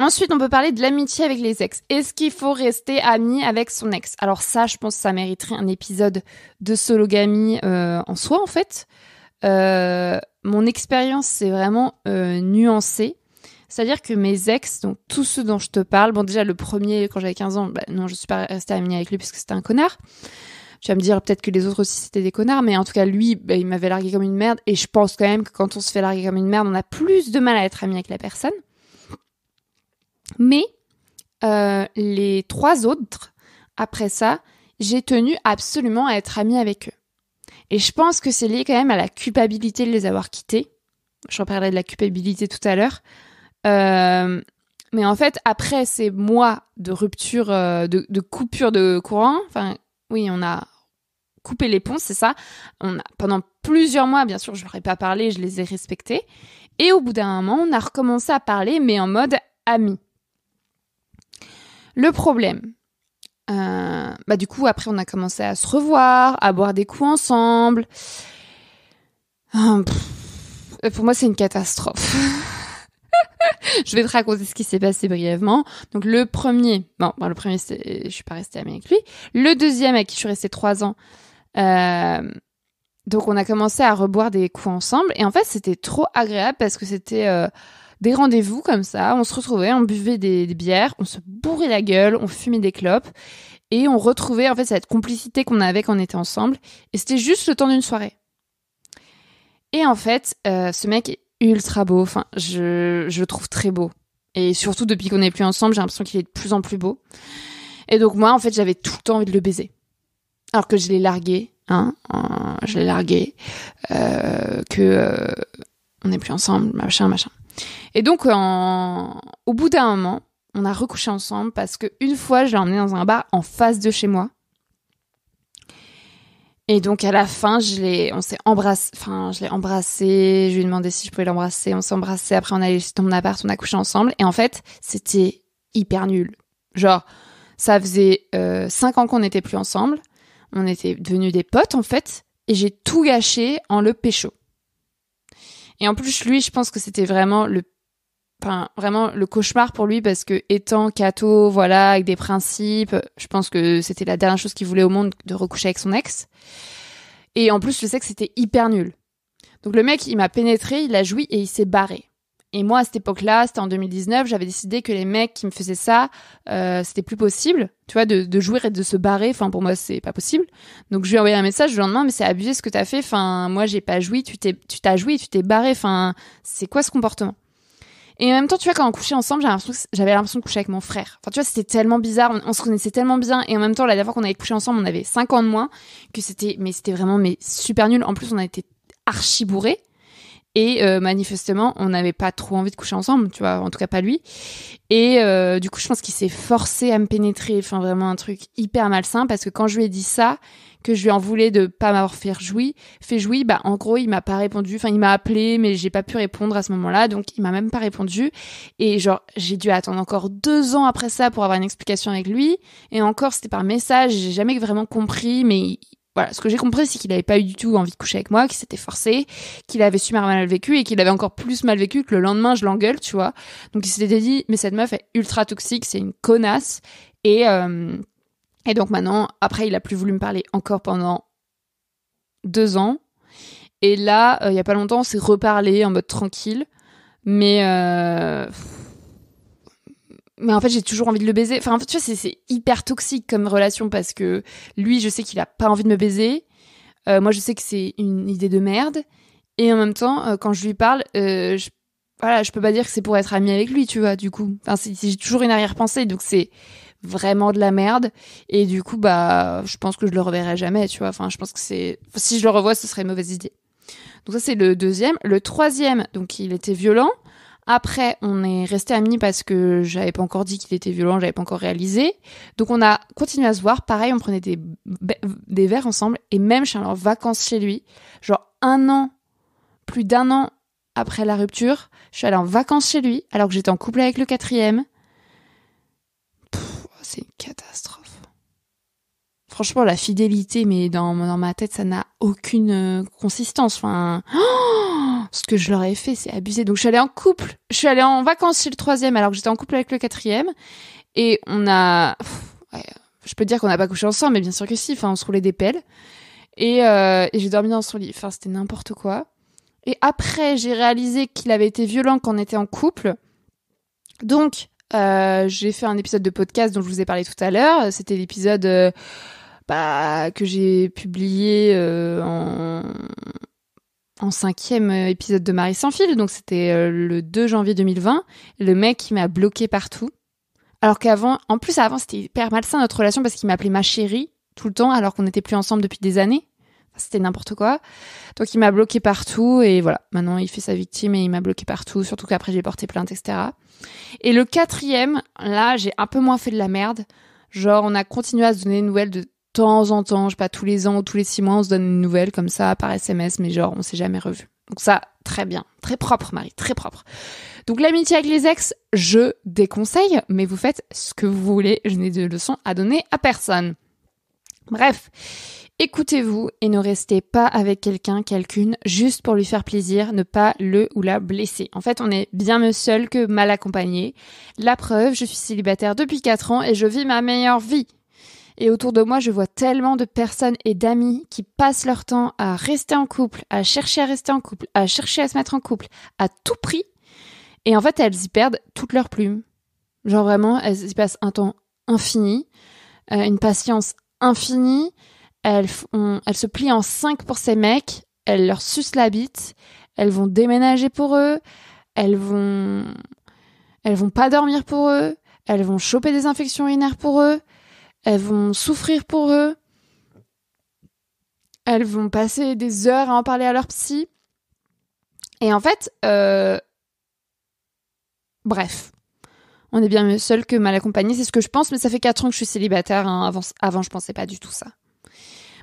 Ensuite, on peut parler de l'amitié avec les ex. Est-ce qu'il faut rester ami avec son ex Alors ça, je pense que ça mériterait un épisode de sologamie euh, en soi, en fait. Euh, mon expérience, c'est vraiment nuancée. C'est-à-dire que mes ex, donc tous ceux dont je te parle, bon déjà le premier quand j'avais 15 ans, bah, non je suis pas restée amie avec lui parce que c'était un connard. Tu vas me dire peut-être que les autres aussi c'était des connards, mais en tout cas lui, bah, il m'avait largué comme une merde. Et je pense quand même que quand on se fait larguer comme une merde, on a plus de mal à être ami avec la personne. Mais euh, les trois autres, après ça, j'ai tenu absolument à être ami avec eux. Et je pense que c'est lié quand même à la culpabilité de les avoir quittés. Je reparlerai de la culpabilité tout à l'heure. Euh, mais en fait, après ces mois de rupture, euh, de coupure de courant, enfin, oui, on a couper les ponts, c'est ça. On a, pendant plusieurs mois, bien sûr, je leur ai pas parlé, je les ai respectés. Et au bout d'un moment, on a recommencé à parler, mais en mode ami. Le problème, euh, bah du coup, après, on a commencé à se revoir, à boire des coups ensemble. Hum, pour moi, c'est une catastrophe. <laughs> je vais te raconter ce qui s'est passé brièvement. Donc le premier, bon, le premier, je suis pas restée amie avec lui. Le deuxième, avec qui je suis restée trois ans, euh, donc on a commencé à reboire des coups ensemble et en fait c'était trop agréable parce que c'était euh, des rendez-vous comme ça, on se retrouvait, on buvait des, bières, on se bourrait la gueule, on fumait des clopes et on retrouvait en fait cette complicité qu'on avait quand on était ensemble et c'était juste le temps d'une soirée. Et en fait, euh, ce mec est ultra beau, enfin je, je le trouve très beau et surtout depuis qu'on n'est plus ensemble, j'ai l'impression qu'il est de plus en plus beau. Et donc moi en fait, j'avais tout le temps envie de le baiser alors que je l'ai largué, hein, je l'ai largué, euh, que euh, on n'est plus ensemble, machin, machin. Et donc, au bout d'un moment, on a recouché ensemble parce que une fois, je l'ai emmené dans un bar en face de chez moi. Et donc à la fin, je l'ai, on s'est embrassé, enfin je l'ai embrassé, je lui ai demandé si je pouvais l'embrasser, on s'est embrassé, après on est allé dans mon appart, on a couché ensemble, et en fait c'était hyper nul. Genre ça faisait euh, cinq ans qu'on n'était plus ensemble, on était devenus des potes en fait, et j'ai tout gâché en le pécho. Et en plus, lui, je pense que c'était vraiment le Enfin, vraiment le cauchemar pour lui parce que étant catho, voilà, avec des principes, je pense que c'était la dernière chose qu'il voulait au monde de recoucher avec son ex. Et en plus, je sais que c'était hyper nul. Donc le mec, il m'a pénétré, il a joui et il s'est barré. Et moi, à cette époque-là, c'était en 2019, j'avais décidé que les mecs qui me faisaient ça, euh, c'était plus possible, tu vois, de, de jouir et de se barrer. Enfin, pour moi, c'est pas possible. Donc, je lui ai envoyé un message le lendemain, mais c'est abusé ce que t'as fait. Enfin, moi, j'ai pas joui, tu t'as joui, tu t'es barré. Enfin, c'est quoi ce comportement Et en même temps, tu vois, quand on couchait ensemble, j'avais l'impression, j'avais de coucher avec mon frère. Enfin, tu vois, c'était tellement bizarre. On, se connaissait tellement bien. Et en même temps, la dernière fois qu'on avait couché ensemble, on avait 5 ans de moins, que c'était, mais c'était vraiment, mais super nul. En plus, on a été archi bourrés. Et euh, manifestement, on n'avait pas trop envie de coucher ensemble, tu vois, en tout cas pas lui. Et euh, du coup, je pense qu'il s'est forcé à me pénétrer, enfin vraiment un truc hyper malsain, parce que quand je lui ai dit ça, que je lui en voulais de pas m'avoir fait jouir, fait jouir, bah en gros, il m'a pas répondu, enfin il m'a appelé, mais j'ai pas pu répondre à ce moment-là, donc il m'a même pas répondu. Et genre, j'ai dû attendre encore deux ans après ça pour avoir une explication avec lui, et encore c'était par message, j'ai jamais vraiment compris, mais voilà, ce que j'ai compris, c'est qu'il n'avait pas eu du tout envie de coucher avec moi, qu'il s'était forcé, qu'il avait super mal vécu et qu'il avait encore plus mal vécu que le lendemain, je l'engueule, tu vois. Donc il s'était dit, mais cette meuf est ultra toxique, c'est une connasse. Et, euh, et donc maintenant, après, il a plus voulu me parler encore pendant deux ans. Et là, euh, il y a pas longtemps, on s'est reparlé en mode tranquille. Mais euh, mais en fait j'ai toujours envie de le baiser. Enfin, tu vois, c'est hyper toxique comme relation parce que lui, je sais qu'il a pas envie de me baiser. Euh, moi, je sais que c'est une idée de merde. Et en même temps, euh, quand je lui parle, euh, je, voilà, je peux pas dire que c'est pour être ami avec lui, tu vois. Du coup, enfin, j'ai toujours une arrière-pensée, donc c'est vraiment de la merde. Et du coup, bah, je pense que je le reverrai jamais, tu vois. Enfin, je pense que c'est si je le revois, ce serait une mauvaise idée. Donc ça, c'est le deuxième. Le troisième, donc il était violent. Après, on est resté amis parce que j'avais pas encore dit qu'il était violent, j'avais pas encore réalisé. Donc on a continué à se voir. Pareil, on prenait des, des verres ensemble et même je suis allée en vacances chez lui. Genre un an, plus d'un an après la rupture, je suis allée en vacances chez lui alors que j'étais en couple avec le quatrième. C'est une catastrophe. Franchement, la fidélité, mais dans, dans ma tête, ça n'a aucune euh, consistance. Enfin, <gasps> oh ce que je leur ai fait, c'est abusé. Donc je suis allée en couple, je suis allée en vacances chez le troisième alors que j'étais en couple avec le quatrième. Et on a, je peux dire qu'on n'a pas couché ensemble, mais bien sûr que si. Enfin, on se roulait des pelles. Euh, et, j'ai dormi dans son lit. Enfin, c'était n'importe quoi. Et après, j'ai réalisé qu'il avait été violent quand on était en couple. Donc, euh, j'ai fait un épisode de podcast dont je vous ai parlé tout à l'heure. C'était l'épisode euh, bah, que j'ai publié en en cinquième euh, épisode de Marie sans fil, donc c'était euh, le 2 janvier 2020, le mec qui m'a bloqué partout. Alors qu'avant, en plus avant c'était hyper malsain notre relation parce qu'il m'appelait ma chérie tout le temps alors qu'on n'était plus ensemble depuis des années. c'était n'importe quoi. Donc il m'a bloqué partout et voilà, maintenant il fait sa victime et il m'a bloqué partout, surtout qu'après j'ai porté plainte, etc. Et le quatrième, là j'ai un peu moins fait de la merde. Genre on a continué à se donner des nouvelles de temps en temps, je sais pas, tous les ans ou tous les six mois, on se donne une nouvelle comme ça par SMS, mais genre, on s'est jamais revu. Donc ça, très bien. Très propre, Marie, très propre. Donc l'amitié avec les ex, je déconseille, mais vous faites ce que vous voulez. Je n'ai de leçons à donner à personne. Bref, écoutez-vous et ne restez pas avec quelqu'un, quelqu'une, juste pour lui faire plaisir, ne pas le ou la blesser. En fait, on est bien mieux seul que mal accompagné. La preuve, je suis célibataire depuis quatre ans et je vis ma meilleure vie. Et autour de moi, je vois tellement de personnes et d'amis qui passent leur temps à rester en couple, à chercher à rester en couple, à chercher à se mettre en couple à tout prix. Et en fait, elles y perdent toutes leurs plumes. Genre vraiment, elles y passent un temps infini, euh, une patience infinie. Elles, elles se plient en cinq pour ces mecs, elles leur sucent la bite, elles vont déménager pour eux, elles vont, elles vont pas dormir pour eux, elles vont choper des infections urinaires pour eux, elles vont souffrir pour eux. Elles vont passer des heures à en parler à leur psy. Et en fait, euh, bref, on est bien mieux seul que mal accompagné, c'est ce que je pense, mais ça fait 4 ans que je suis célibataire. Hein. Avant, avant, je pensais pas du tout ça.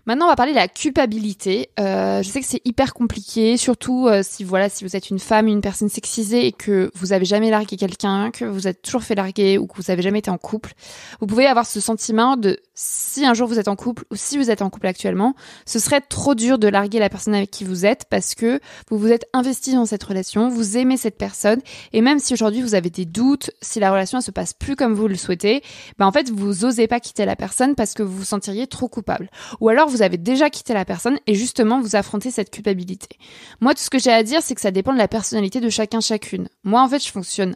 Maintenant, on va parler de la culpabilité. Euh, je sais que c'est hyper compliqué, surtout euh, si voilà, si vous êtes une femme, une personne sexisée et que vous avez jamais largué quelqu'un, que vous êtes toujours fait larguer ou que vous avez jamais été en couple, vous pouvez avoir ce sentiment de si un jour vous êtes en couple ou si vous êtes en couple actuellement, ce serait trop dur de larguer la personne avec qui vous êtes parce que vous vous êtes investi dans cette relation, vous aimez cette personne et même si aujourd'hui vous avez des doutes, si la relation ne se passe plus comme vous le souhaitez, ben en fait vous n'osez pas quitter la personne parce que vous vous sentiriez trop coupable. Ou alors vous avez déjà quitté la personne et justement vous affrontez cette culpabilité. Moi tout ce que j'ai à dire c'est que ça dépend de la personnalité de chacun chacune. Moi en fait je fonctionne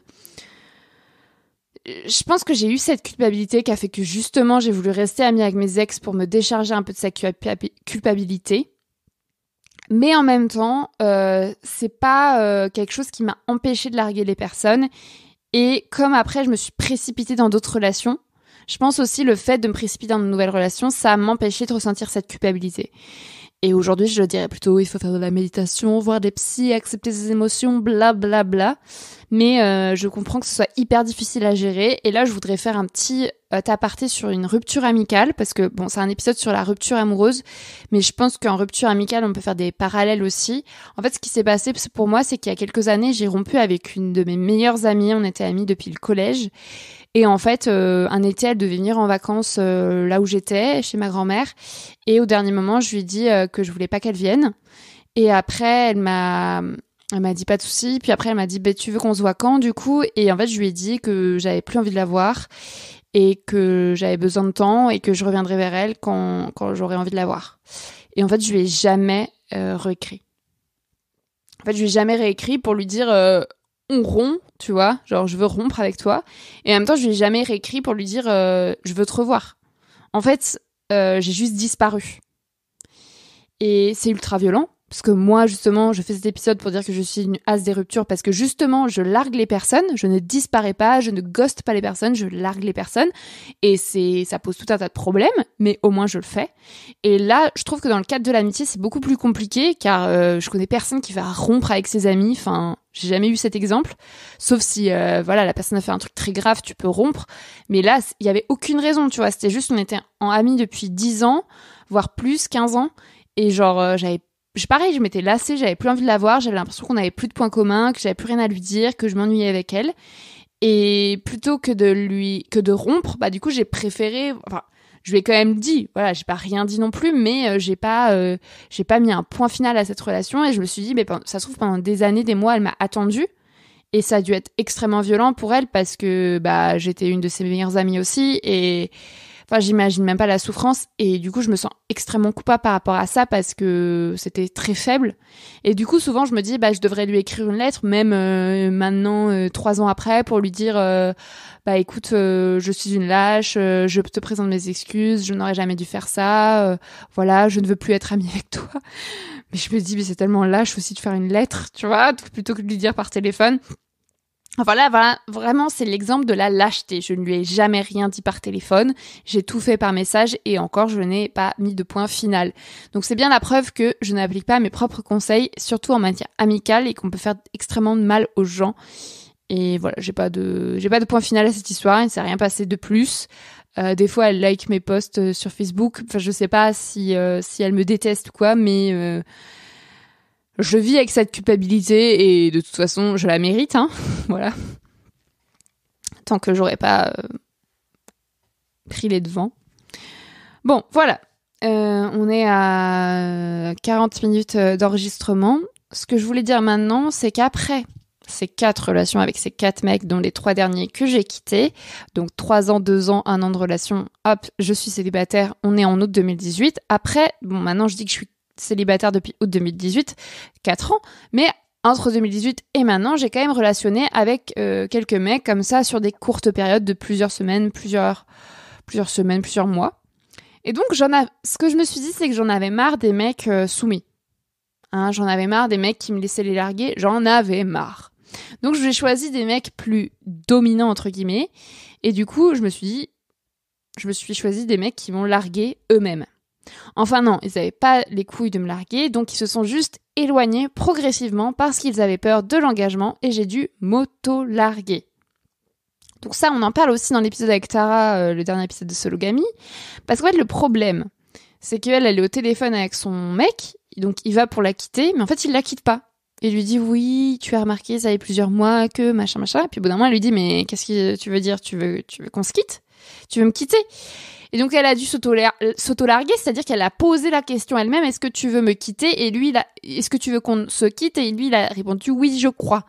je pense que j'ai eu cette culpabilité qui a fait que justement j'ai voulu rester amie avec mes ex pour me décharger un peu de sa culpabilité. Mais en même temps, euh, c'est pas euh, quelque chose qui m'a empêché de larguer les personnes. Et comme après, je me suis précipitée dans d'autres relations, je pense aussi le fait de me précipiter dans de nouvelles relations, ça m'empêchait de ressentir cette culpabilité. Et aujourd'hui, je dirais plutôt, il faut faire de la méditation, voir des psys, accepter ses émotions, bla bla bla. Mais euh, je comprends que ce soit hyper difficile à gérer. Et là, je voudrais faire un petit euh, aparté sur une rupture amicale, parce que bon, c'est un épisode sur la rupture amoureuse, mais je pense qu'en rupture amicale, on peut faire des parallèles aussi. En fait, ce qui s'est passé pour moi, c'est qu'il y a quelques années, j'ai rompu avec une de mes meilleures amies. On était amies depuis le collège. Et en fait, euh, un été, elle devait venir en vacances euh, là où j'étais, chez ma grand-mère. Et au dernier moment, je lui ai dit euh, que je voulais pas qu'elle vienne. Et après, elle m'a, m'a dit pas de souci. Puis après, elle m'a dit, ben, tu veux qu'on se voit quand, du coup Et en fait, je lui ai dit que j'avais plus envie de la voir et que j'avais besoin de temps et que je reviendrai vers elle quand, quand j'aurais envie de la voir. Et en fait, je lui ai jamais réécrit. En fait, je lui ai jamais réécrit pour lui dire on rompt tu vois, genre je veux rompre avec toi. Et en même temps, je lui jamais réécrit pour lui dire euh, je veux te revoir. En fait, euh, j'ai juste disparu. Et c'est ultra violent, parce que moi, justement, je fais cet épisode pour dire que je suis une as des ruptures, parce que justement, je largue les personnes, je ne disparais pas, je ne ghoste pas les personnes, je largue les personnes. Et c'est, ça pose tout un tas de problèmes, mais au moins je le fais. Et là, je trouve que dans le cadre de l'amitié, c'est beaucoup plus compliqué, car euh, je connais personne qui va rompre avec ses amis, enfin, j'ai jamais eu cet exemple, sauf si euh, voilà la personne a fait un truc très grave, tu peux rompre. Mais là, il y avait aucune raison, tu vois. C'était juste, on était en amis depuis 10 ans, voire plus, 15 ans, et genre euh, j'avais pareil, je m'étais lassée, j'avais plus envie de la voir, j'avais l'impression qu'on n'avait plus de points communs, que j'avais plus rien à lui dire, que je m'ennuyais avec elle. Et plutôt que de lui, que de rompre, bah du coup j'ai préféré, enfin je lui ai quand même dit, voilà, j'ai pas rien dit non plus, mais euh, j'ai pas, euh, j'ai pas mis un point final à cette relation et je me suis dit, mais ça se trouve pendant des années, des mois, elle m'a attendue et ça a dû être extrêmement violent pour elle parce que bah j'étais une de ses meilleures amies aussi et Enfin, j'imagine même pas la souffrance. Et du coup, je me sens extrêmement coupable par rapport à ça parce que c'était très faible. Et du coup, souvent, je me dis, bah, je devrais lui écrire une lettre, même euh, maintenant, euh, trois ans après, pour lui dire, euh, bah, écoute, je suis une lâche, je te présente mes excuses, je n'aurais jamais dû faire ça, voilà, je ne veux plus être amie <laughs> avec toi. Mais je me dis, mais c'est tellement lâche aussi de faire une lettre, tu vois, plutôt que de lui dire par téléphone. Voilà, voilà, vraiment, c'est l'exemple de la lâcheté. Je ne lui ai jamais rien dit par téléphone, j'ai tout fait par message et encore, je n'ai pas mis de point final. Donc c'est bien la preuve que je n'applique pas mes propres conseils, surtout en matière amicale et qu'on peut faire extrêmement de mal aux gens. Et voilà, j'ai pas de, j'ai pas de point final à cette histoire, il ne s'est rien passé de plus. Euh, des fois, elle like mes posts euh, sur Facebook. Enfin, je sais pas si, euh, si elle me déteste ou quoi, mais je vis avec cette culpabilité et de toute façon, je la mérite, hein. <laughs> voilà. Tant que j'aurais pas euh, pris les devants. Bon, voilà. Euh, on est à 40 minutes euh, d'enregistrement. Ce que je voulais dire maintenant, c'est qu'après ces quatre relations avec ces quatre mecs, dont les trois derniers que j'ai quittés. Donc trois ans, deux ans, un an de relation. Hop, je suis célibataire. On est en août 2018. Après, bon, maintenant je dis que je suis célibataire depuis août 2018, 4 ans, mais entre 2018 et maintenant, j'ai quand même relationné avec euh, quelques mecs comme ça sur des courtes périodes de plusieurs semaines, plusieurs, plusieurs semaines, plusieurs mois. Et donc, j'en a... ce que je me suis dit, c'est que j'en avais marre des mecs euh, soumis. Hein, j'en avais marre des mecs qui me laissaient les larguer. J'en avais marre. Donc, j'ai choisi des mecs plus dominants, entre guillemets. Et du coup, je me suis dit, je me suis choisi des mecs qui vont larguer eux-mêmes. Enfin non, ils n'avaient pas les couilles de me larguer, donc ils se sont juste éloignés progressivement parce qu'ils avaient peur de l'engagement et j'ai dû m'auto-larguer. Donc ça, on en parle aussi dans l'épisode avec Tara, euh, le dernier épisode de Sologami. parce qu'en fait le problème, c'est qu'elle, elle est au téléphone avec son mec, donc il va pour la quitter, mais en fait il la quitte pas. Il lui dit oui, tu as remarqué, ça fait plusieurs mois que machin machin. Et puis au bout d'un moment, elle lui dit mais qu'est-ce que tu veux dire Tu veux, tu veux qu'on se quitte Tu veux me quitter et donc elle a dû euh, s'auto-larguer, c'est-à-dire qu'elle a posé la question elle-même, est-ce que tu veux me quitter Et lui, est-ce que tu veux qu'on se quitte Et lui, il a répondu, oui, je crois.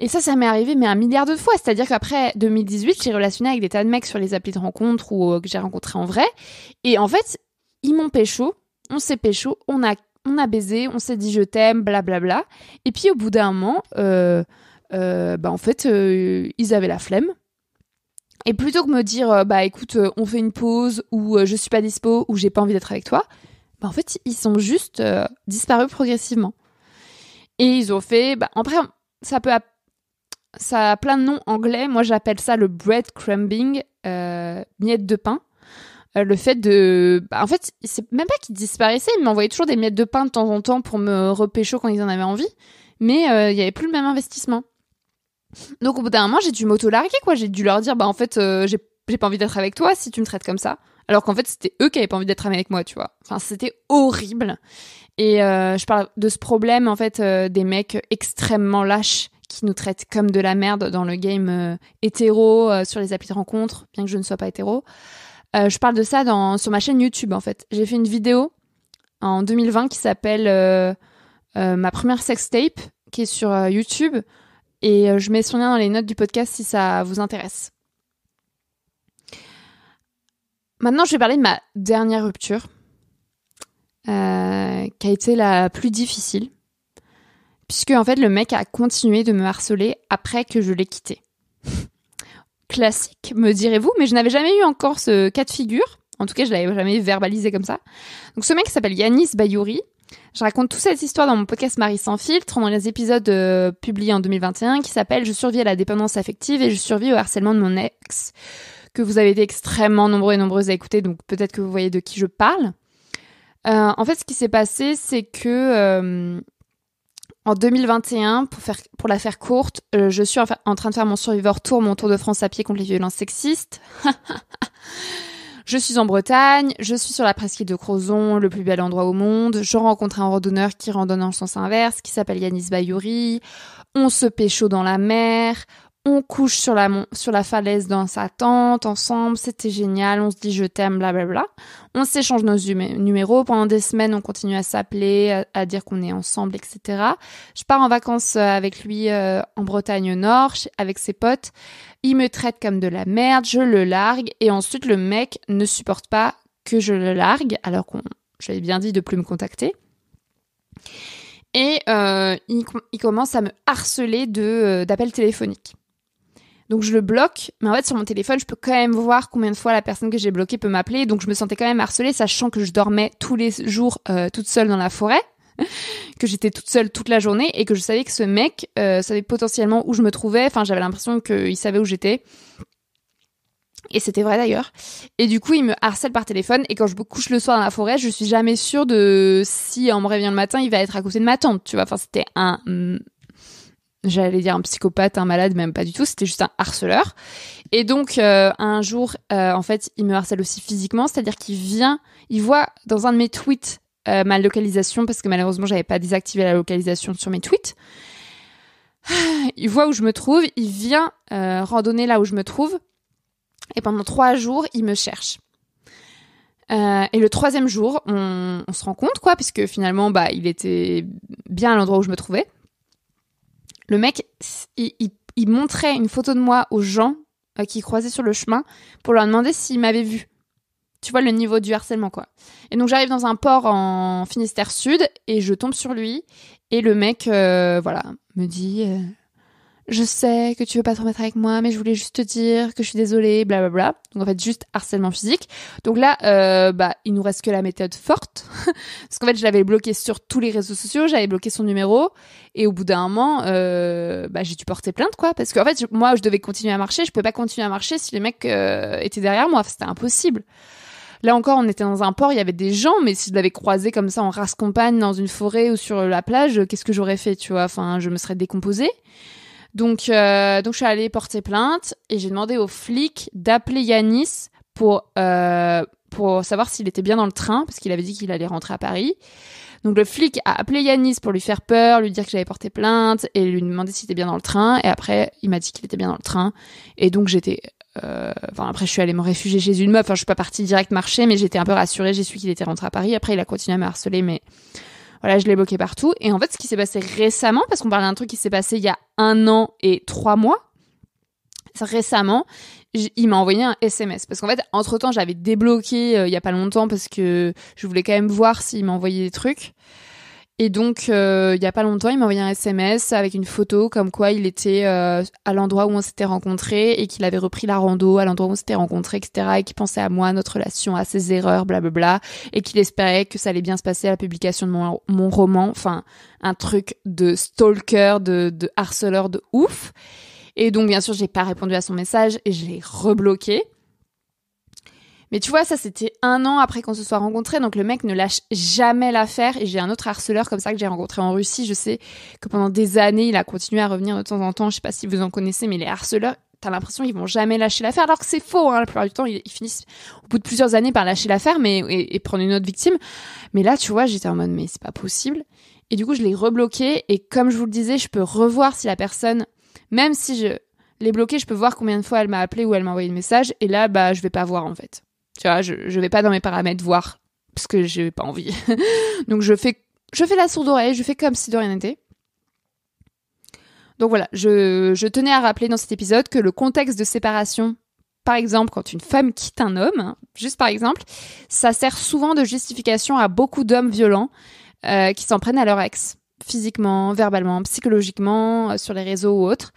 Et ça, ça m'est arrivé, mais un milliard de fois. C'est-à-dire qu'après 2018, j'ai relationné avec des tas de mecs sur les applis de rencontre ou euh, que j'ai rencontré en vrai. Et en fait, ils m'ont pécho, on s'est pécho, on a, on a baisé, on s'est dit je t'aime, blablabla. Et puis au bout d'un moment, euh, bah, en fait, ils avaient la flemme. Et plutôt que me dire, euh, bah écoute, euh, on fait une pause, ou euh, je suis pas dispo, ou j'ai pas envie d'être avec toi, bah, en fait, ils sont juste disparus progressivement. Et ils ont fait, après, bah, ça peut, ça a plein de noms anglais. Moi, j'appelle ça le bread crumbing, euh, miette de pain. le fait de, bah, en fait, c'est même pas qu'ils disparaissaient, ils m'envoyaient toujours des miettes de pain de temps en temps pour me repêcher quand ils en avaient envie. Mais il n'y avait plus le même investissement. Donc au bout d'un moment, j'ai dû m'auto-larguer, quoi. J'ai dû leur dire, bah en fait, euh, j'ai, pas envie d'être avec toi si tu me traites comme ça. Alors qu'en fait, c'était eux qui avaient pas envie d'être avec moi, tu vois. Enfin, c'était horrible. Et euh, je parle de ce problème, en fait, euh, des mecs extrêmement lâches qui nous traitent comme de la merde dans le game hétéro, sur les applis de rencontre, bien que je ne sois pas hétéro. je parle de ça dans, sur ma chaîne YouTube, en fait. J'ai fait une vidéo en 2020 qui s'appelle Ma première sex tape qui est sur YouTube et euh, je mets son lien dans les notes du podcast si ça vous intéresse. Maintenant, je vais parler de ma dernière rupture, euh, qui a été la plus difficile, puisque en fait le mec a continué de me harceler après que je l'ai quitté. <laughs> Classique, me direz-vous, mais je n'avais jamais eu encore ce cas de figure. En tout cas, je l'avais jamais verbalisé comme ça. Donc ce mec s'appelle Yanis Bayouri. Je raconte toute cette histoire dans mon podcast Marie sans filtre, dans les épisodes euh, publiés en 2021 qui s'appelle Je survis à la dépendance affective et je survis au harcèlement de mon ex, que vous avez été extrêmement nombreux et nombreuses à écouter, donc peut-être que vous voyez de qui je parle. Euh, en fait, ce qui s'est passé, c'est que euh, en 2021, pour, faire, pour la faire courte, je suis en, en, train de faire mon Survivor Tour, mon Tour de France à pied contre les violences sexistes. <laughs> Je suis en Bretagne, je suis sur la presqu'île de Crozon, le plus bel endroit au monde. Je rencontre un randonneur qui randonne en sens inverse, qui s'appelle Yanis Bayouri. On se pécho dans la mer, on couche sur la, falaise dans sa tente ensemble, c'était génial, on se dit je t'aime, bla. On s'échange nos numéros, pendant des semaines on continue à s'appeler, à, dire qu'on est ensemble, etc. Je pars en vacances euh, avec lui euh, en Bretagne Nord, avec ses potes. Il me traite comme de la merde, je le largue et ensuite le mec ne supporte pas que je le largue, alors qu'on, j'avais bien dit de plus me contacter. Et euh, il, commence à me harceler de, d'appels téléphoniques. Donc je le bloque, mais en fait sur mon téléphone, je peux quand même voir combien de fois la personne que j'ai bloquée peut m'appeler. Donc je me sentais quand même harcelée, sachant que je dormais tous les jours euh, toute seule dans la forêt, <laughs> que j'étais toute seule toute la journée et que je savais que ce mec euh, savait potentiellement où je me trouvais. Enfin, j'avais l'impression qu'il savait où j'étais. Et c'était vrai d'ailleurs. Et du coup, il me harcèle par téléphone. Et quand je me couche le soir dans la forêt, je suis jamais sûre de si en me réveillant le matin, il va être à côté de ma tante. Tu vois, enfin, c'était un j'allais dire un psychopathe, un malade, même pas du tout, c'était juste un harceleur. Et donc euh, un jour, euh, en fait, il me harcèle aussi physiquement, c'est-à-dire qu'il vient, il voit dans un de mes tweets euh, ma localisation, parce que malheureusement j'avais pas désactivé la localisation sur mes tweets. Ah, il voit où je me trouve, il vient randonner là où je me trouve, et pendant trois jours, il me cherche. et le troisième jour, on, on, se rend compte, quoi, puisque finalement, bah, il était bien à l'endroit où je me trouvais. Le mec, il, montrait une photo de moi aux gens euh, qui croisaient sur le chemin pour leur demander s'ils m'avaient vu. Tu vois le niveau du harcèlement, quoi. Et donc j'arrive dans un port en Finistère Sud et je tombe sur lui. Et le mec, euh, voilà, me dit euh, je sais que tu veux pas te remettre avec moi, mais je voulais juste te dire que je suis désolée, bla bla bla. Donc en fait juste harcèlement physique. Donc là, euh, bah il nous reste que la méthode forte, <laughs> parce qu'en fait je l'avais bloqué sur tous les réseaux sociaux, j'avais bloqué son numéro, et au bout d'un moment, euh, bah j'ai dû porter plainte quoi, parce qu'en fait moi je devais continuer à marcher, je pouvais pas continuer à marcher si les mecs euh, étaient derrière moi, c'était impossible. Là encore, on était dans un port, il y avait des gens, mais si je l'avais croisé comme ça en race campagne, dans une forêt ou sur la plage, qu'est-ce que j'aurais fait, tu vois Enfin, je me serais décomposée. Donc, euh, donc je suis allée porter plainte et j'ai demandé au flic d'appeler Yanis pour euh, pour savoir s'il était bien dans le train parce qu'il avait dit qu'il allait rentrer à Paris. Donc le flic a appelé Yanis pour lui faire peur, lui dire que j'avais porté plainte et lui demander s'il était bien dans le train. Et après, il m'a dit qu'il était bien dans le train. Et donc j'étais euh, enfin après je suis allée me réfugier chez une meuf enfin je suis pas partie direct marcher mais j'étais un peu rassurée j'ai su qu'il était rentré à Paris après il a continué à me harceler mais voilà, je l'ai bloqué partout. Et en fait, ce qui s'est passé récemment, parce qu'on parlait d'un truc qui s'est passé il y a un an et trois mois, récemment, il m'a envoyé un SMS parce qu'en fait, entre temps, j'avais débloqué euh, il y a pas longtemps parce que je voulais quand même voir s'il m'envoyait des trucs. Et donc, euh, il euh, y a pas longtemps, il m'a envoyé un SMS avec une photo comme quoi il était euh, à l'endroit où on s'était rencontrés et qu'il avait repris la rando à l'endroit où on s'était rencontrés, etc. Et qu'il pensait à moi, notre relation, à ses erreurs, blablabla. Et qu'il espérait que ça allait bien se passer à la publication de mon, roman. Enfin, un truc de stalker, de, de harceleur de ouf. Et donc, bien sûr, j'ai pas répondu à son message et je l'ai rebloqué. Mais tu vois, ça c'était un an après qu'on se soit rencontrés, donc le mec ne lâche jamais l'affaire. Et j'ai un autre harceleur comme ça que j'ai rencontré en Russie. Je sais que pendant des années, il a continué à revenir de temps en temps. Je sais pas si vous en connaissez, mais les harceleurs, t'as l'impression qu'ils vont jamais lâcher l'affaire, alors que c'est faux. Hein, la plupart du temps, ils, finissent au bout de plusieurs années par lâcher l'affaire, mais et, prendre une autre victime. Mais là, tu vois, j'étais en mode mais c'est pas possible. Et du coup, je l'ai rebloqué. Et comme je vous le disais, je peux revoir si la personne, même si je l'ai bloqué, je peux voir combien de fois elle m'a appelé ou elle m'a envoyé le message. Et là, bah, je vais pas voir en fait. Tu vois, je, vais pas dans mes paramètres voir parce que j'ai pas envie. <laughs> Donc je fais je fais la sourde oreille, je fais comme si de rien n'était. Donc voilà, je, je tenais à rappeler dans cet épisode que le contexte de séparation, par exemple quand une femme quitte un homme, hein, juste par exemple, ça sert souvent de justification à beaucoup d'hommes violents euh, qui s'en prennent à leur ex physiquement, verbalement, psychologiquement, euh, sur les réseaux ou autres.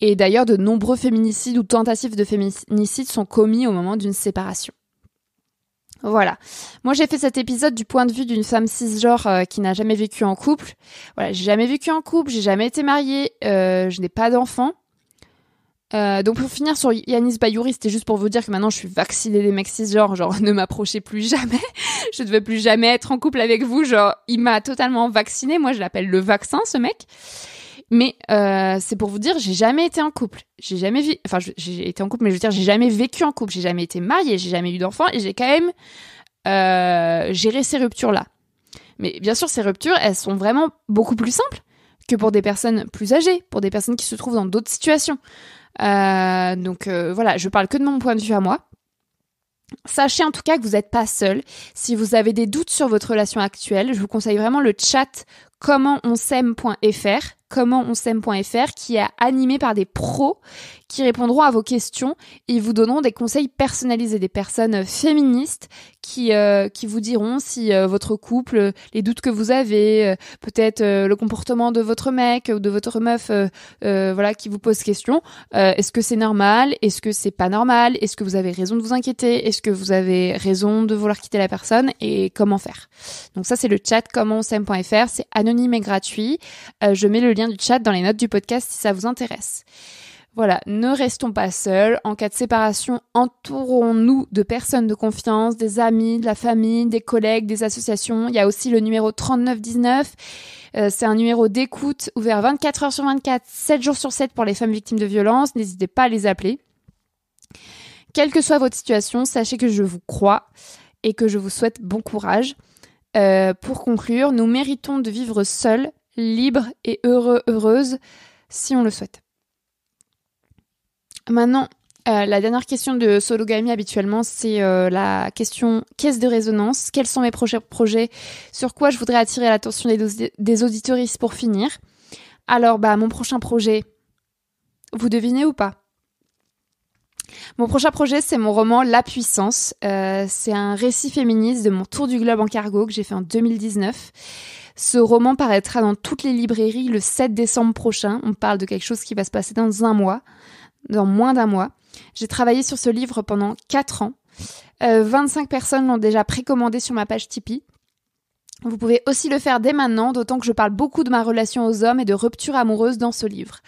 Et d'ailleurs, de nombreux féminicides ou tentatives de féminicides sont commis au moment d'une séparation. Voilà. Moi, j'ai fait cet épisode du point de vue d'une femme cisgenre euh, qui n'a jamais vécu en couple. Voilà, j'ai jamais vécu en couple, j'ai jamais été mariée, euh, je n'ai pas d'enfant. Euh, donc pour finir sur Yanis Bayouri, c'était juste pour vous dire que maintenant je suis vaccinée des mecs cisgenres, genre <laughs> ne m'approchez plus jamais, je ne veux plus jamais être en couple avec vous, genre il m'a totalement vaccinée, moi je l'appelle le vaccin ce mec. Mais euh, c'est pour vous dire, j'ai jamais été en couple. J'ai jamais vu, enfin, j'ai été en couple, mais je veux dire, j'ai jamais vécu en couple. J'ai jamais été mariée, j'ai jamais eu d'enfant, et j'ai quand même euh, géré ces ruptures-là. Mais bien sûr, ces ruptures, elles sont vraiment beaucoup plus simples que pour des personnes plus âgées, pour des personnes qui se trouvent dans d'autres situations. Euh, donc voilà, je parle que de mon point de vue à moi. Sachez en tout cas que vous n'êtes pas seul. Si vous avez des doutes sur votre relation actuelle, je vous conseille vraiment le chat comment comment qui est animé par des pros qui répondront à vos questions et vous donneront des conseils personnalisés des personnes féministes qui euh, qui vous diront si euh, votre couple les doutes que vous avez euh, peut-être le comportement de votre mec ou de votre meuf voilà qui vous pose question est-ce que c'est normal est-ce que c'est pas normal est-ce que vous avez raison de vous inquiéter est-ce que vous avez raison de vouloir quitter la personne et comment faire donc ça c'est le chat comment c'est anonyme et gratuit je mets le lien du chat dans les notes du podcast si ça vous intéresse. Voilà, ne restons pas seuls. En cas de séparation, entourons-nous de personnes de confiance, des amis, de la famille, des collègues, des associations. Il y a aussi le numéro 3919. Euh, c'est un numéro d'écoute ouvert 24 heures sur 24, 7 jours sur 7 pour les femmes victimes de violence. N'hésitez pas à les appeler. Quelle que soit votre situation, sachez que je vous crois et que je vous souhaite bon courage. Euh, pour conclure, nous méritons de vivre seuls libre et heureux, heureuse, si on le souhaite. Maintenant, euh, la dernière question de Sologamie habituellement, c'est euh, la question caisse de résonance. Quels sont mes prochains projets Sur quoi je voudrais attirer l'attention des, des auditoristes pour finir Alors, bah, mon prochain projet, vous devinez ou pas mon prochain projet, c'est mon roman La Puissance. Euh, c'est un récit féministe de mon tour du globe en cargo que j'ai fait en 2019. Ce roman paraîtra dans toutes les librairies le 7 décembre prochain. On parle de quelque chose qui va se passer dans un mois, dans moins d'un mois. J'ai travaillé sur ce livre pendant 4 ans. 25 euh, personnes l'ont déjà précommandé sur ma page Tipeee. Vous pouvez aussi le faire dès maintenant, d'autant que je parle beaucoup de ma relation aux hommes et de rupture amoureuse dans ce livre.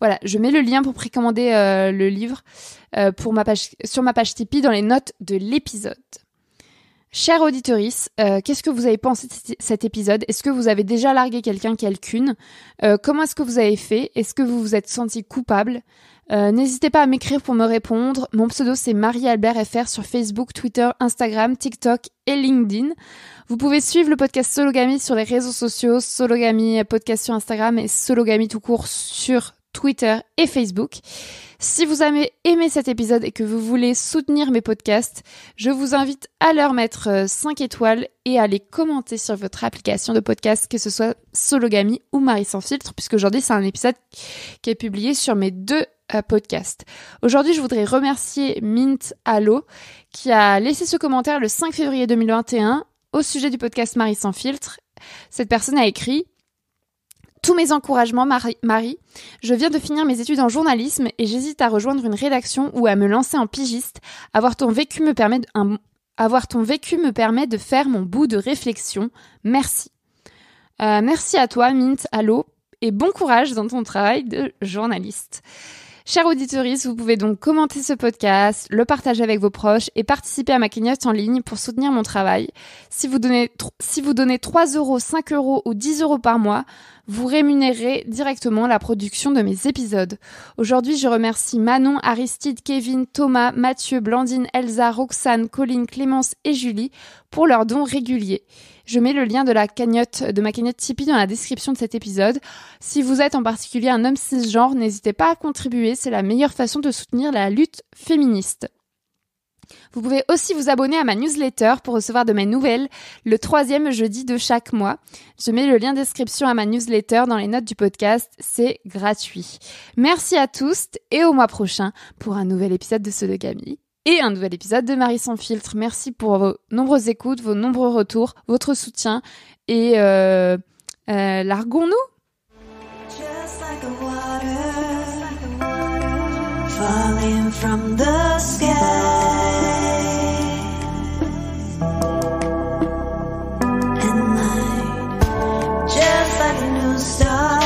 Voilà, je mets le lien pour précommander euh, le livre euh, pour ma sur ma page Tipeee dans les notes de l'épisode. Chère auditorice, euh, qu'est-ce que vous avez pensé de cet épisode Est-ce que vous avez déjà largué quelqu'un, quelqu'une euh, Comment est-ce que vous avez fait Est-ce que vous vous êtes senti coupable euh, N'hésitez pas à m'écrire pour me répondre. Mon pseudo c'est Marie-Albert-FR sur Facebook, Twitter, Instagram, TikTok et LinkedIn. Vous pouvez suivre le podcast Sologami sur les réseaux sociaux, Sologami podcast sur Instagram et Sologami tout court sur Twitter et Facebook. Si vous avez aimé cet épisode et que vous voulez soutenir mes podcasts, je vous invite à leur mettre 5 euh, étoiles et à les commenter sur votre application de podcast, que ce soit Sologami ou Marie sans filtre, puisque aujourd'hui c'est un épisode qui est publié sur mes deux euh, podcasts. Aujourd'hui, je voudrais remercier Mint Allo qui a laissé ce commentaire le 5 février 2021 au sujet du podcast Marie sans filtre. Cette personne a écrit tous mes encouragements, Marie. Je viens de finir mes études en journalisme et j'hésite à rejoindre une rédaction ou à me lancer en pigiste. Avoir ton vécu me permet de, faire mon bout de réflexion. Merci. Euh, merci à toi, Mint, allô, et bon courage dans ton travail de journaliste. Chers auditeurs, vous pouvez donc commenter ce podcast, le partager avec vos proches et participer à ma cagnotte en ligne pour soutenir mon travail. Si vous donnez, si vous donnez 3 euros, 5 euros ou 10 euros par mois, vous rémunérez directement la production de mes épisodes. Aujourd'hui, je remercie Manon, Aristide, Kevin, Thomas, Mathieu, Blandine, Elsa, Roxane, Colline, Clémence et Julie pour leurs dons réguliers. Je mets le lien de la cagnotte, de ma cagnotte Tipeee dans la description de cet épisode. Si vous êtes en particulier un homme cisgenre, n'hésitez pas à contribuer, c'est la meilleure façon de soutenir la lutte féministe. Vous pouvez aussi vous abonner à ma newsletter pour recevoir de mes nouvelles le troisième jeudi de chaque mois. Je mets le lien description à ma newsletter dans les notes du podcast, c'est gratuit. Merci à tous et au mois prochain pour un nouvel épisode de Ceux de Camille et un nouvel épisode de Marie sans filtre. Merci pour vos nombreuses écoutes, vos nombreux retours, votre soutien et euh, euh nous falling from the sky. And light, just like a new star.